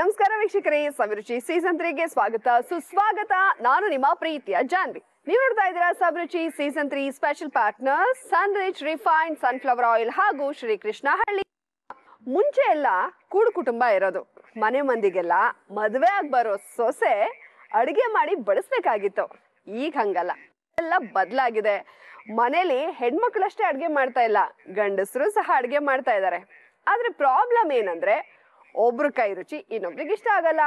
ನಮಸ್ಕಾರ ವೀಕ್ಷಕರೇ ಸಬಿರುಚಿ ಸೀಸನ್ ತ್ರೀಗೆ ಸ್ವಾಗತ ಸುಸ್ವಾಗತ ನಾನು ನಿಮ್ಮ ಪ್ರೀತಿಯ ಜಾನ್ವಿ ನೀವು ನೋಡ್ತಾ ಇದ್ದೀರಾ Saviruchi season three special partner Sun refine sunflower oil ಹಾಗೂ ಶ್ರೀಕೃಷ್ಣ ಹಳ್ಳಿ ಮುಂಚೆ ಎಲ್ಲ ಕೂಡು ಕುಟುಂಬ ಇರೋದು ಮನೆ ಮಂದಿಗೆಲ್ಲ ಮದುವೆ ಆಗಿ ಬರೋ ಸೊಸೆ ಅಡುಗೆ ಮಾಡಿ ಬಡಿಸ್ಬೇಕಾಗಿತ್ತು ಈಗ ಹಂಗಲ್ಲ ಎಲ್ಲ ಬದಲಾಗಿದೆ ಮನೇಲಿ ಹೆಣ್ಮಕ್ಳಷ್ಟೇ ಅಡುಗೆ ಮಾಡ್ತಾ ಇಲ್ಲ ಗಂಡಸರು ಸಹ ಅಡುಗೆ ಮಾಡ್ತಾ ಇದ್ದಾರೆ ಆದ್ರೆ ಪ್ರಾಬ್ಲಮ್ ಏನಂದ್ರೆ ಒಬ್ರು ಕೈ ರುಚಿ ಇನ್ನೊಬ್ರಿಗೆ ಇಷ್ಟ ಆಗಲ್ಲ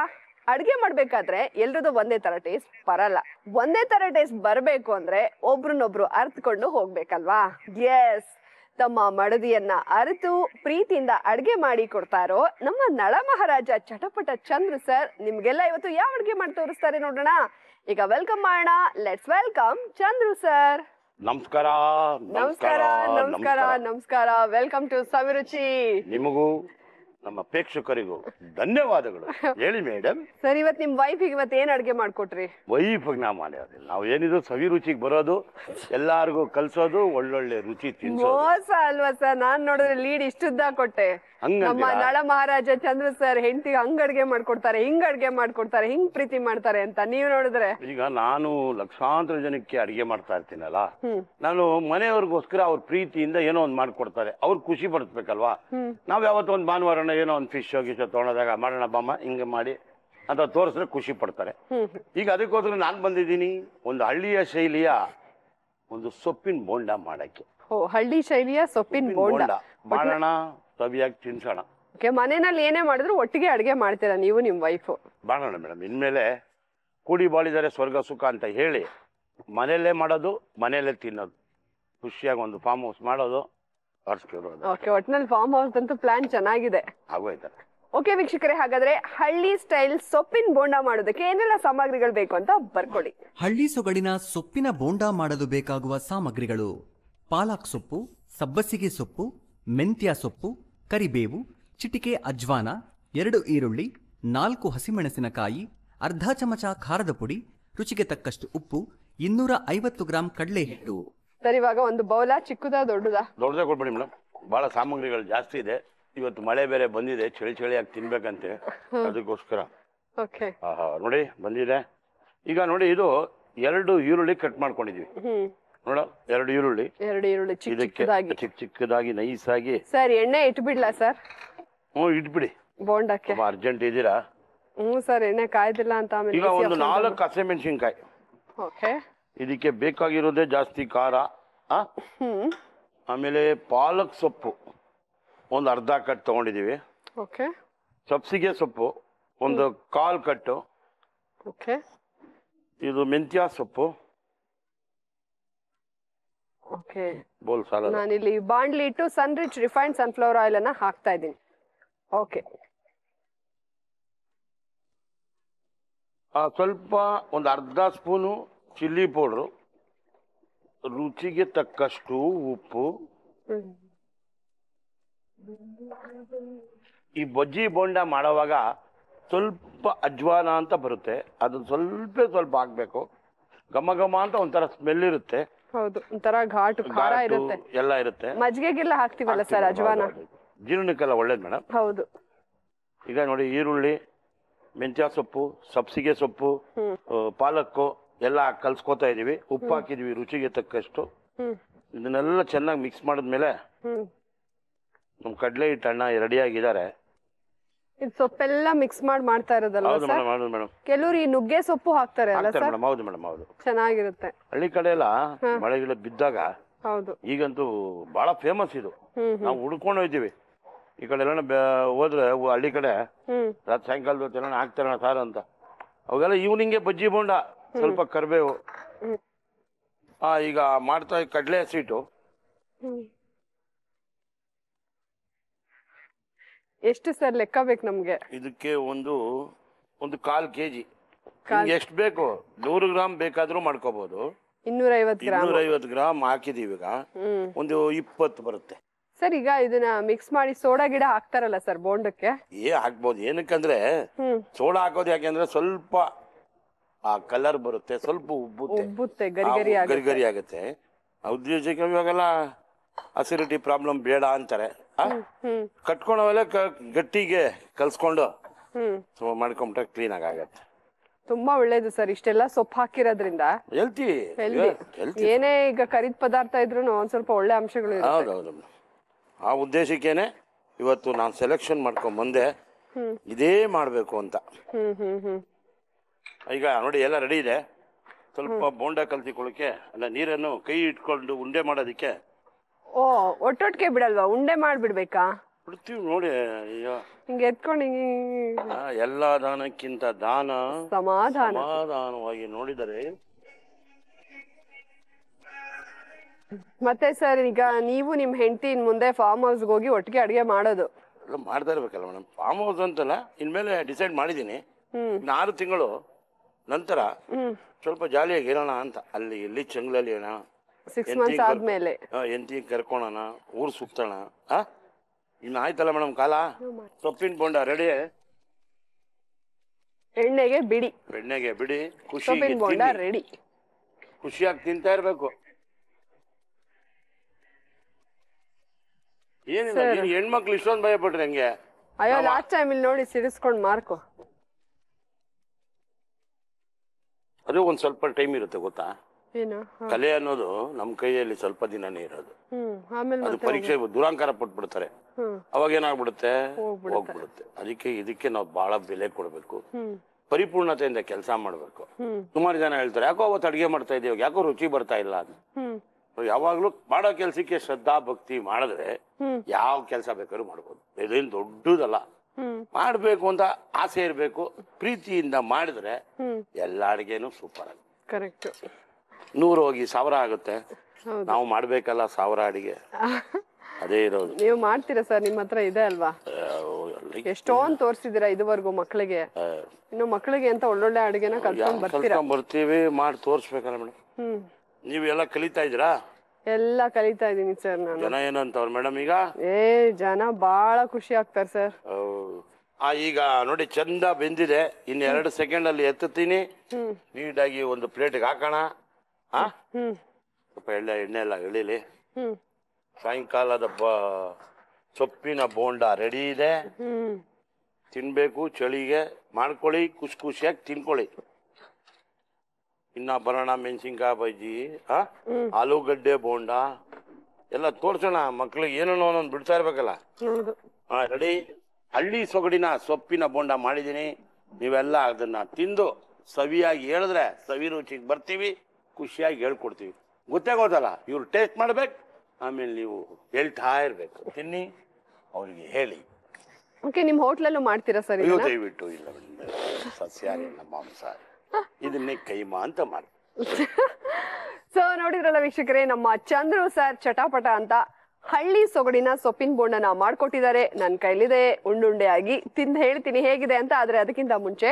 ಅಡ್ಗೆ ಮಾಡ್ಬೇಕಾದ್ರೆ ಎಲ್ರದ್ದು ಒಂದೇ ತರ ಟೇಸ್ಟ್ ಬರಲ್ಲ ಒಂದೇ ತರ ಟೇಸ್ಟ್ ಬರಬೇಕು ಅಂದ್ರೆ ಒಬ್ರನ್ನೊಬ್ರು ಅರ್ತ್ಕೊಂಡು ಹೋಗ್ಬೇಕಲ್ವಾ ಎಸ್ ತಮ್ಮ ಮಡದಿಯನ್ನ ಅರಿತು ಪ್ರೀತಿಯಿಂದ ಅಡ್ಗೆ ಮಾಡಿ ಕೊಡ್ತಾರೋ ನಮ್ಮ ನಳ ಮಹಾರಾಜ ಚಟಪಟ ಚಂದ್ರ ಸರ್ ನಿಮ್ಗೆಲ್ಲ ಇವತ್ತು ಯಾವ ಅಡ್ಗೆ ಮಾಡಿ ತೋರಿಸ್ತಾರೆ ನೋಡೋಣ ಈಗ ವೆಲ್ಕಮ್ ಮಾಡೋಣ ಲೆಟ್ಸ್ ವೆಲ್ಕಮ್ ಚಂದ್ರ ಸರ್ ನಮಸ್ಕಾರ ನಮಸ್ಕಾರ ನಮಸ್ಕಾರ ನಮಸ್ಕಾರ ವೆಲ್ಕಮ್ ಟು ಸವಿರುಚಿ ನಿಮಗೂ ನಮ್ಮ ಪ್ರೇಕ್ಷಕರಿಗೂ ಧನ್ಯವಾದಗಳು ಹೇಳಿ ಮೇಡಮ್ ಸರ್ ಇವತ್ತು ನಿಮ್ ವೈಫಿಗೆ ಇವತ್ತು ಏನ್ ಅಡಿಗೆ ಮಾಡ್ಕೊಟ್ರಿ ವೈಫಿಗೆ ನಾವು ಮಾಡೋದಿಲ್ಲ ನಾವು ಏನಿದ್ರು ಸವಿ ರುಚಿಗೆ ಬರೋದು ಎಲ್ಲಾರ್ಗೂ ಕಲ್ಸೋದು ಒಳ್ಳೊಳ್ಳೆ ರುಚಿ ತಿನ್ಸ ಅಲ್ವಾ ಸರ್ ನಾನ್ ನೋಡಿದ್ರೆ ಲೀಡ್ ಇಷ್ಟುದ್ದ ಕೊಟ್ಟೆ ನಮ್ಮ ನಳ ಮಹಾರಾಜ ಚಂದ್ರ ಸರ್ ಹೆಂಡತಿಗೆ ಹಂಗ ಅಡ್ಗೆ ಮಾಡ್ಕೊಡ್ತಾರೆ ಹಿಂಗ್ ಅಡ್ಗೆ ಮಾಡ್ಕೊಡ್ತಾರೆ ಹಿಂಗ್ ಪ್ರೀತಿ ಮಾಡ್ತಾರೆ ಅಂತ ನೀವ್ ನೋಡಿದ್ರೆ ಈಗ ನಾನು ಲಕ್ಷಾಂತರ ಜನಕ್ಕೆ ಅಡಿಗೆ ಮಾಡ್ತಾ ಇರ್ತೀನಲ್ಲ ನಾನು ಮನೆಯವ್ರಿಗೋಸ್ಕರ ಅವ್ರ ಪ್ರೀತಿಯಿಂದ ಏನೋ ಒಂದ್ ಮಾಡ್ಕೊಡ್ತಾರೆ ಅವ್ರ ಖುಷಿ ಪಡಿಸ್ಬೇಕಲ್ವಾ ನಾವ್ ಯಾವತ್ತೊಂದ್ ಒಂದ್ ಭಾನುವಾರನ ಏನೋ ಒಂದ್ ಫಿಶ್ ಗಿಶೋ ತಗೊಂಡಾಗ ಮಾಡೋಣ ಬಾಮ್ಮ ಹಿಂಗ ಮಾಡಿ ಅಂತ ತೋರಿಸ್ರೆ ಖುಷಿ ಪಡ್ತಾರೆ ಈಗ ಅದಕ್ಕೋಸ್ಕರ ನಾನ್ ಬಂದಿದ್ದೀನಿ ಒಂದು ಹಳ್ಳಿಯ ಶೈಲಿಯ ಒಂದು ಸೊಪ್ಪಿನ ಬೋಂಡ ಮಾಡಕ್ಕೆ ಹಳ್ಳಿ ಶೈಲಿಯ ಸೊಪ್ಪಿನ ಬೋಂಡ ಮಾಡೋಣ ಸವಿಯಾಗಿ ತಿನ್ಸೋಣ ಓಕೆ ಮನೆಯಲ್ಲಿ ಏನೇ ಮಾಡಿದ್ರು ಒಟ್ಟಿಗೆ ಅಡುಗೆ ಮಾಡ್ತೀರಾ ನೀವು ನಿಮ್ಮ ವೈಫು ಬಾಣೋಣ ಮೇಡಮ್ ಇನ್ಮೇಲೆ ಕೂಡಿ ಬಾಳಿದರೆ ಸ್ವರ್ಗ ಸುಖ ಅಂತ ಹೇಳಿ ಮನೆಯಲ್ಲೇ ಮಾಡೋದು ಮನೆಯಲ್ಲೇ ತಿನ್ನೋದು ಖುಷಿಯಾಗಿ ಒಂದು ಫಾರ್ಮ್ ಹೌಸ್ ಮಾಡೋದು ಓಕೆ ಒಟ್ಟಿನಲ್ಲಿ ಫಾರ್ಮ್ ಹೌಸ್ ಅಂತೂ ಪ್ಲಾನ್ ಚೆನ್ನಾಗಿದೆ ಆಗೋಯ್ತು ಓಕೆ ವೀಕ್ಷಕರೇ ಹಾಗಾದ್ರೆ ಹಳ್ಳಿ ಸ್ಟೈಲ್ ಸೊಪ್ಪಿನ ಬೋಂಡ ಮಾಡೋದಕ್ಕೆ ಏನೆಲ್ಲ ಸಾಮಗ್ರಿಗಳು ಬೇಕು ಅಂತ ಬರ್ಕೊಳ್ಳಿ ಹಳ್ಳಿ ಸೊಗಡಿನ ಸೊಪ್ಪಿನ ಬೋಂಡ ಮಾಡಲು ಬೇಕಾಗುವ ಸಾಮಗ್ರಿಗಳು ಪಾಲಕ್ ಸೊಪ್ಪು ಸಬ್ಬಸಿಗೆ ಸೊಪ್ಪು ಮೆಂತ್ಯ ಸೊಪ್ಪು ಕರಿಬೇವು ಚಿಟಿಕೆ ಅಜ್ವಾನ ಎರಡು ಈರುಳ್ಳಿ ನಾಲ್ಕು ಹಸಿಮೆಣಸಿನಕಾಯಿ ಅರ್ಧ ಚಮಚ ಖಾರದ ಪುಡಿ ರುಚಿಗೆ ತಕ್ಕಷ್ಟು ಉಪ್ಪು ಇನ್ನೂರ ಐವತ್ತು ಗ್ರಾಂ ಕಡಲೆ ಹಿಟ್ಟು ಸರ್ ಇವಾಗ ಒಂದು ಬೌಲ ಚಿಕ್ಕದಾ ದೊಡ್ಡದಾ ದೊಡ್ಡದೇ ಮೇಡಮ್ ಭಾಳ ಸಾಮಗ್ರಿಗಳು ಜಾಸ್ತಿ ಇದೆ ಇವತ್ತು ಮಳೆ ಬೇರೆ ಬಂದಿದೆ ಚಳಿ ಚಳಿಯಾಗಿ ತಿನ್ಬೇಕಂತೆ ಅದಕ್ಕೋಸ್ಕರ ಓಕೆ ನೋಡಿ ಬಂದಿದೆ ಈಗ ನೋಡಿ ಇದು ಎರಡು ಈರುಳ್ಳಿ ಕಟ್ ಮಾಡ್ಕೊಂಡಿದ್ವಿ ನೋಡೋ ಎರಡು ಈರುಳ್ಳಿ ಎರಡು ಈರುಳ್ಳಿ ಚಿಕ್ಕ ಚಿಕ್ಕದಾಗಿ ಚಿಕ್ಕ ಚಿಕ್ಕದಾಗಿ ನೈಸ್ ಆಗಿ ಸರ್ ಎಣ್ಣೆ ಇಟ್ಬಿಡ್ಲಾ ಸರ್ ಹ್ಞೂ ಇಟ್ಬಿಡಿ ಬೋಂಡಕ್ಕೆ ಅರ್ಜೆಂಟ್ ಇದ್ದೀರಾ ಹ್ಞೂ ಸರ್ ಎಣ್ಣೆ ಕಾಯ್ದಿಲ್ಲ ಅಂತ ಆಮೇಲೆ ಈಗ ಒಂದು ನಾಲ್ಕು ಹಸಿಮೆಣಸಿನ್ಕಾಯಿ ಓಕೆ ಇದಕ್ಕೆ ಬೇಕಾಗಿರೋದೇ ಜಾಸ್ತಿ ಖಾರ ಆ? ಆಮೇಲೆ ಪಾಲಕ್ ಸೊಪ್ಪು ಒಂದು ಅರ್ಧ ಕಟ್ ತೊಗೊಂಡಿದ್ದೀವಿ ಓಕೆ ಸಬ್ಸಿಗೆ ಸೊಪ್ಪು ಒಂದು ಕಾಲು ಕಟ್ಟು ಓಕೆ ಇದು ಮೆಂತ್ಯ ಸೊಪ್ಪು ಓಕೆ ಬೋಲ್ ನಾನಿಲ್ಲಿ ಬಾಂಡ್ಲಿ ಇಟ್ಟು Sunrich refined sunflower oil ಅನ್ನ ಹಾಕ್ತಾ ಇದ್ದೀನಿ ಓಕೆ ಸ್ವಲ್ಪ ಒಂದು ಅರ್ಧ ಸ್ಪೂನು ಚಿಲ್ಲಿ ಪೌಡ್ರು ರುಚಿಗೆ ತಕ್ಕಷ್ಟು ಉಪ್ಪು ಈ ಬಜ್ಜಿ ಬೋಂಡ ಮಾಡುವಾಗ ಸ್ವಲ್ಪ ಅಜ್ವಾನ ಅಂತ ಬರುತ್ತೆ ಅದು ಸ್ವಲ್ಪ ಸ್ವಲ್ಪ ಹಾಕ್ಬೇಕು ಘಮ ಘಮ ಅಂತ ಒಂಥರ ಸ್ಮೆಲ್ ಇರುತ್ತೆ ಹೌದು ಒಂಥರ ಘಾಟು ಖಾರ ಇರುತ್ತೆ ಎಲ್ಲ ಇರುತ್ತೆ ಮಜ್ಗೆಗೆಲ್ಲ ಹಾಕ್ತಿವಲ್ಲ ಸರ್ ಅಜ್ವಾನ ಜೀರ್ಣಕ್ಕೆಲ್ಲ ಒಳ್ಳೇದು ಮೇಡಮ್ ಹೌದು ಈಗ ನೋಡಿ ಈರುಳ್ಳಿ ಮೆಂತ್ಯ ಸೊಪ್ಪು ಸಬ್ಸಿಗೆ ಸೊಪ್ಪು ಪಾಲಕ್ಕು ಎಲ್ಲ ಕಲ್ಸ್ಕೊತಾ ಇದೀವಿ ಉಪ್ಪು ಹಾಕಿದೀವಿ ರುಚಿಗೆ ತಕ್ಕಷ್ಟು ಇದನ್ನೆಲ್ಲ ಚೆನ್ನಾಗಿ ಮಿಕ್ಸ್ ಮಾಡಿದ್ಮೇಲೆ ಹ್ಮ್ ನಮ್ಮ ಕಡಲೆ ಹಿಟ್ಟಣ್ಣ ರೆಡಿ ಆಗಿದ್ದಾರೆ ಸೊಪ್ಪೆಲ್ಲ ಮಿಕ್ಸ್ ಮಾಡಿ ಮಾಡ್ತಾ ಇರೋದಲ್ಲ ಹೌದು ಮೇಡಮ್ ಹೌದು ಮೇಡಮ್ ಕೆಲವರು ಈ ನುಗ್ಗೆ ಸೊಪ್ಪು ಹಾಕ್ತಾರೆ ಅಲ್ಲ ಸರ್ ಮೇಡಮ್ ಹೌದು ಮೇಡಮ್ ಹೌದು ಚೆನ್ನಾಗಿರುತ್ತೆ ಹಳ್ಳಿ ಕಡೆ ಎಲ್ಲ ಮಳೆ ಗಿಡ ಬಿದ್ದಾಗ ಹೌದು ಈಗಂತೂ ಬಹಳ ಫೇಮಸ್ ಇದು ನಾವು ಹುಡ್ಕೊಂಡು ಹೋಯ್ತೀವಿ ಈ ಕಡೆ ಎಲ್ಲ ಹೋದ್ರೆ ಹಳ್ಳಿ ಕಡೆ ಹ್ಮ್ ರಾತ್ ಸಾಯಂಕಾಲದ ಹೊತ್ತು ಎಲ್ಲ ಅಂತ ಅವಾಗೆಲ್ಲ ಈವ್ನಿಂಗ್ಗೆ ಬಜ್ಜಿ ಬೋಂಡ ಸ್ವಲ್ಪ ಕರಿಬೇವು ಆ ಈಗ ಮಾಡ್ತಾ ಕಡಲೆ ಸೀಟು ಹ್ಮ್ ಎಷ್ಟು ಸರ್ ಲೆಕ್ಕ ಬೇಕು ನಮ್ಗೆ ಇದಕ್ಕೆ ಒಂದು ಒಂದು ಕಾಲ್ ಕೆಜಿ ಎಷ್ಟು ಬೇಕು ನೂರು ಗ್ರಾಮ್ ಬೇಕಾದ್ರೂ ಮಾಡ್ಕೋಬಹುದು ಇನ್ನೂರೈವತ್ತು ಐವತ್ತು ಗ್ರಾಮ್ ಇನ್ನೂರ ಗ್ರಾಮ್ ಹಾಕಿದೀವಿ ಈಗ ಒಂದು ಇಪ್ಪತ್ತು ಬರುತ್ತೆ ಸರ್ ಈಗ ಇದನ್ನ ಮಿಕ್ಸ್ ಮಾಡಿ ಸೋಡಾ ಗಿಡ ಹಾಕ್ತಾರಲ್ಲ ಸರ್ ಬೋಂಡಕ್ಕೆ ಏ ಹಾಕ್ಬೋದು ಏನಕ್ಕಂದ್ರೆ ಹ್ಮ್ ಸೋಡಾ ಹಾಕೋದು ಯಾಕೆಂದ್ರೆ ಸ್ವಲ್ಪ ಆ ಕಲರ್ ಬರುತ್ತೆ ಸ್ವಲ್ಪ ಉಬ್ಬುತ್ತೆ ಉಬ್ಬುತ್ತೆ ಗರಿಗರಿ ಆಗುತ್ತೆ ಗರಿ ಇವಾಗೆಲ್ಲ ಅಸಿಡಿಟಿ ಪ್ರಾಬ್ಲಮ್ ಬೇಡ ಅಂತಾರೆ ಕಟ್ಕೊಂಡವೆಲ್ಲ ಗಟ್ಟಿಗೆ ಕಲ್ಸ್ಕೊಂಡು ಮಾಡ್ಕೊಂಬಿಟ್ರೆ ಕ್ಲೀನ್ ಆಗುತ್ತೆ ತುಂಬಾ ಒಳ್ಳೇದು ಸರ್ ಇಷ್ಟೆಲ್ಲ ಸೊಪ್ಪು ಹಾಕಿರೋದ್ರಿಂದ ಹೆಲ್ತಿ ಏನೇ ಈಗ ಕರಿದ ಪದಾರ್ಥ ಇದ್ರು ಒಂದ್ ಸ್ವಲ್ಪ ಒಳ್ಳೆ ಅಂಶಗಳು ಆ ಉದ್ದೇಶಕ್ಕೇನೆ ಇವತ್ತು ನಾನು ಸೆಲೆಕ್ಷನ್ ಮಾಡ್ಕೊಂಡ್ ಬಂದೆ ಇದೇ ಮಾಡಬೇಕು ಅಂತ ಈಗ ನೋಡಿ ಎಲ್ಲ ರೆಡಿ ಇದೆ ಸ್ವಲ್ಪ ಬೋಂಡ ಕಲ್ತಿಕೊಳ್ಳಕ್ಕೆ ಅಲ್ಲ ನೀರನ್ನು ಕೈ ಇಟ್ಕೊಂಡು ಉಂಡೆ ಮಾಡೋದಿಕ್ಕೆ ಓ ಒಟ್ಟೊಟ್ಟಿಗೆ ಬಿಡಲ್ವಾ ಉಂಡೆ ಮಾಡ್ಬಿಡ್ಬೇಕಾ ಬಿಡ್ತೀವಿ ನೋಡಿ ಅಯ್ಯೋ ಹಿಂಗೆ ಎತ್ಕೊಂಡು ಎಲ್ಲ ದಾನಕ್ಕಿಂತ ದಾನ ಸಮಾಧಾನ ಸಮಾಧಾನವಾಗಿ ನೋಡಿದರೆ ಮತ್ತೆ ಸರ್ ಈಗ ನೀವು ನಿಮ್ ಹೆಂಡತಿ ಇನ್ ಮುಂದೆ ಫಾರ್ಮ್ ಹೌಸ್ ಹೋಗಿ ಒಟ್ಟಿಗೆ ಅಡಿಗೆ ಮಾಡೋದು ಮಾಡ್ತಾ ಇರ್ಬೇಕಲ್ಲ ಮೇಡಮ್ ಫಾರ್ಮ್ ಹೌಸ್ ಅಂತಲ್ಲ ಇನ್ಮೇಲೆ ಡಿಸೈಡ್ ಮಾಡಿದ್ದೀನಿ ಆರು ತಿಂಗಳು ನಂತರ ಸ್ವಲ್ಪ ಜಾಲಿಯಾಗಿ ಇರೋಣ ಅಂತ ಅಲ್ಲಿ ಇಲ್ಲಿ ಚಂಗ್ಲಲ್ಲಿ ಇರೋಣ ಸಿಕ್ಸ್ ಮಂತ್ಸ್ ಆದ್ಮೇಲೆ ಎಂಟಿ ಕರ್ಕೊಳೋಣ ಊರು ಸುತ್ತೋಣ ಆ ಇನ್ನು ಆಯ್ತಲ್ಲ ಮೇಡಮ್ ಕಾಲ ಸೊಪ್ಪಿನ ಬೋಂಡ ರೆಡಿ ಎಣ್ಣೆಗೆ ಬಿಡಿ ಎಣ್ಣೆಗೆ ಬಿಡಿ ಖುಷಿ ಬೋಂಡ ರೆಡಿ ಖುಷಿಯಾಗಿ ತಿಂತಾ ಇರಬೇಕು ಏನಿಲ್ಲ ನೀನು ಹೆಣ್ಮಕ್ಳು ಇಷ್ಟೊಂದು ಭಯ ಪಟ್ರಿ ಹಂಗೆ ಅಯ್ಯೋ ಲಾಸ್ಟ್ ಟೈಮ್ ಇಲ್ಲಿ ನೋಡಿ ಸಿಡಿಸ್ಕೊಂಡು ಮಾರ್ಕೋ ಅದು ಒಂದು ಸ್ವಲ್ಪ ಟೈಮ್ ಇರುತ್ತೆ ಗೊತ್ತಾ ಕಲೆ ಅನ್ನೋದು ನಮ್ ಕೈಯಲ್ಲಿ ಸ್ವಲ್ಪ ದಿನನೇ ಇರೋದು ಅದು ಪರೀಕ್ಷೆ ದುರಾಂಕಾರ ಪಟ್ಬಿಡ್ತಾರೆ ಅವಾಗ ಏನಾಗ್ಬಿಡುತ್ತೆ ಹೋಗ್ಬಿಡುತ್ತೆ ಅದಕ್ಕೆ ಇದಕ್ಕೆ ನಾವು ಬಹಳ ಬೆಲೆ ಕೊಡ್ಬೇಕು ಪರಿಪೂರ್ಣತೆಯಿಂದ ಕೆಲಸ ಮಾಡ್ಬೇಕು ಸುಮಾರು ಜನ ಹೇಳ್ತಾರೆ ಯಾಕೋ ಅವತ್ತು ಅಡಿಗೆ ಮಾಡ್ತಾ ಇದ್ದೀವಿ ಯಾಕೋ ರುಚಿ ಬರ್ತಾ ಇಲ್ಲ ಅಂತ ಯಾವಾಗ್ಲೂ ಮಾಡೋ ಕೆಲ್ಸಕ್ಕೆ ಶ್ರದ್ಧಾ ಭಕ್ತಿ ಮಾಡಿದ್ರೆ ಯಾವ ಕೆಲಸ ಬೇಕಾದ್ರೂ ಮಾಡ್ಬೋದು ಇದೇನು ದೊಡ್ಡದಲ್ಲ ಮಾಡ್ಬೇಕು ಅಂತ ಆಸೆ ಇರಬೇಕು ಪ್ರೀತಿಯಿಂದ ಮಾಡಿದ್ರೆ ಎಲ್ಲ ಅಡಿಗೆನೂ ಸೂಪರ್ ಆಗುತ್ತೆ ಕರೆಕ್ಟ್ ನೂರು ಹೋಗಿ ಸಾವಿರ ಆಗುತ್ತೆ ನಾವು ಮಾಡ್ಬೇಕಲ್ಲ ಸಾವಿರ ಅಡಿಗೆ ಅದೇ ಇರೋದು ನೀವು ಮಾಡ್ತೀರಾ ಸರ್ ನಿಮ್ಮ ಹತ್ರ ಇದೆ ಅಲ್ವಾ ಎಷ್ಟೊಂದ್ ತೋರಿಸಿದಿರಾ ಇದುವರೆಗೂ ಮಕ್ಕಳಿಗೆ ಇನ್ನು ಮಕ್ಕಳಿಗೆ ಅಂತ ಒಳ್ಳೊಳ್ಳೆ ಅಡುಗೆನ ಕಲ್ತ್ಕೊಂಡ್ ಬರ್ತೀರಾ ಬರ್ತೀವಿ ಮಾಡಿ ತೋರಿಸ್ಬೇಕಲ್ಲ ಮೇಡಮ್ ನೀವು ಎಲ್ಲ ಕಲಿತಾ ಇದ್ದೀರಾ ಎಲ್ಲ ಕಲಿತಾ ಇದ್ದೀನಿ ಸರ್ ನಾನು ಜನ ಏನಂತವ್ರ ಮೇಡಮ್ ಈಗ ಏ ಜನ ಬಹಳ ಖುಷಿ ಆಗ್ತಾರೆ ಸರ್ ಆ ಈಗ ನೋಡಿ ಚಂದ ಬೆಂದಿದೆ ಇನ್ನು ಎರಡು ಸೆಕೆಂಡ್ ಅಲ್ಲಿ ಎತ್ತುತ್ತೀನಿ ನೀಟಾಗಿ ಒಂದು ಪ್ಲೇಟ್ಗೆ ಹಾಕೋಣ ಹಾ ಸ್ವಲ್ಪ ಎಳ್ಳೆ ಎಣ್ಣೆ ಎಲ್ಲ ಇಳಿಲಿ ಸಾಯಂಕಾಲದ ಬ ಸೊಪ್ಪಿನ ಬೋಂಡ ರೆಡಿ ಇದೆ ತಿನ್ಬೇಕು ಚಳಿಗೆ ಮಾಡ್ಕೊಳ್ಳಿ ಖುಷಿ ಖುಷಿಯಾಗಿ ತಿನ್ಕೊಳ್ಳಿ ಇನ್ನ ಬರೋಣ ಮೆಣಸಿನ್ಕಾಯಿ ಬಜ್ಜಿ ಆ ಆಲೂಗಡ್ಡೆ ಬೋಂಡ ಎಲ್ಲ ತೋರ್ಸೋಣ ಮಕ್ಳಿಗೆ ಏನೋ ಒಂದೊಂದು ಬಿಡ್ತಾ ಇರ್ಬೇಕಲ್ಲ ಹಾ ರೆಡಿ ಹಳ್ಳಿ ಸೊಗಡಿನ ಸೊಪ್ಪಿನ ಬೋಂಡ ಮಾಡಿದ್ದೀನಿ ನೀವೆಲ್ಲ ಅದನ್ನ ತಿಂದು ಸವಿಯಾಗಿ ಹೇಳಿದ್ರೆ ಸವಿ ರುಚಿಗೆ ಬರ್ತೀವಿ ಖುಷಿಯಾಗಿ ಹೇಳ್ಕೊಡ್ತೀವಿ ಗೊತ್ತಲ್ಲ ಇವ್ರು ಟೇಸ್ಟ್ ಮಾಡ್ಬೇಕು ಆಮೇಲೆ ನೀವು ಹೇಳ್ತಾ ಇರಬೇಕು ತಿನ್ನಿ ಅವ್ರಿಗೆ ಹೇಳಿ ಓಕೆ ನಿಮ್ಮ ಹೋಟ್ಲಲ್ಲೂ ಮಾಡ್ತೀರಾ ಸರ್ ಅಯ್ಯೋ ದಯವಿಟ್ಟು ಇಲ್ಲ ಸಸ್ಯಾರಿ ಮಾಂಸಾರಿ ಇದನ್ನೇ ಕೈಮಾ ಅಂತ ಮಾಡಿ ಸೊ ನೋಡಿದ್ರಲ್ಲ ವೀಕ್ಷಕರೇ ನಮ್ಮ ಚಂದ್ರು ಸರ್ ಚಟಾಪಟ ಅಂತ ಹಳ್ಳಿ ಸೊಗಡಿನ ಸೊಪ್ಪಿನ ಬೋಂಡನ ಮಾಡ್ಕೊಟ್ಟಿದ್ದಾರೆ ನನ್ನ ಕೈಲಿದೆ ಉಂಡುಂಡೆ ಆಗಿ ತಿಂದು ಹೇಳ್ತೀನಿ ಹೇಗಿದೆ ಅಂತ ಆದರೆ ಅದಕ್ಕಿಂತ ಮುಂಚೆ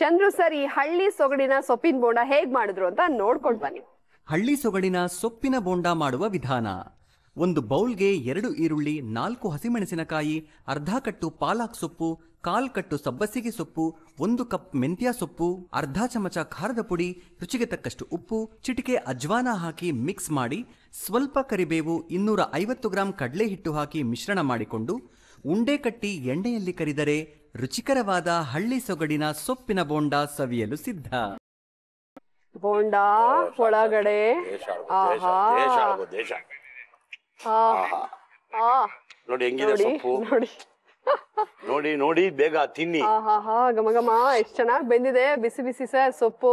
ಚಂದ್ರು ಸರ್ ಈ ಹಳ್ಳಿ ಸೊಗಡಿನ ಸೊಪ್ಪಿನ ಬೋಂಡ ಹೇಗ್ ಮಾಡಿದ್ರು ಅಂತ ನೋಡ್ಕೊಂಡ್ ಬನ್ನಿ ಹಳ್ಳಿ ಸೊಗಡಿನ ಸೊಪ್ಪಿನ ಬೋಂಡ ಮಾಡುವ ವಿಧಾನ ಒಂದು ಬೌಲ್ಗೆ ಎರಡು ಈರುಳ್ಳಿ ನಾಲ್ಕು ಹಸಿಮೆಣಸಿನಕಾಯಿ ಅರ್ಧ ಕಟ್ಟು ಪಾಲಾಕ್ ಸೊಪ್ಪು ಕಾಲ್ ಕಟ್ಟು ಸಬ್ಬಸಿಗೆ ಸೊಪ್ಪು ಒಂದು ಕಪ್ ಮೆಂತ್ಯ ಸೊಪ್ಪು ಅರ್ಧ ಚಮಚ ಖಾರದ ಪುಡಿ ರುಚಿಗೆ ತಕ್ಕಷ್ಟು ಉಪ್ಪು ಚಿಟಿಕೆ ಅಜ್ವಾನ ಹಾಕಿ ಮಿಕ್ಸ್ ಮಾಡಿ ಸ್ವಲ್ಪ ಕರಿಬೇವು ಇನ್ನೂರ ಐವತ್ತು ಗ್ರಾಂ ಕಡಲೆ ಹಿಟ್ಟು ಹಾಕಿ ಮಿಶ್ರಣ ಮಾಡಿಕೊಂಡು ಉಂಡೆ ಕಟ್ಟಿ ಎಣ್ಣೆಯಲ್ಲಿ ಕರಿದರೆ ರುಚಿಕರವಾದ ಹಳ್ಳಿ ಸೊಗಡಿನ ಸೊಪ್ಪಿನ ಬೋಂಡ ಸವಿಯಲು ಸಿದ್ಧ ಬೋಂಡ ಒಳಗಡೆ ಆಹಾ ಆಹಾ. ಆ, ನೋಡಿ ಹೆಂಗಿದೆ ನೋಡಿ ನೋಡಿ ನೋಡಿ ಬೇಗ ತಿನ್ನಿ ಆಹಾಹಾ ಗಮ ಎಷ್ಟು ಚೆನ್ನಾಗಿ ಬೆಂದಿದೆ ಬಿಸಿ ಬಿಸಿ ಸರ್ ಸೊಪ್ಪು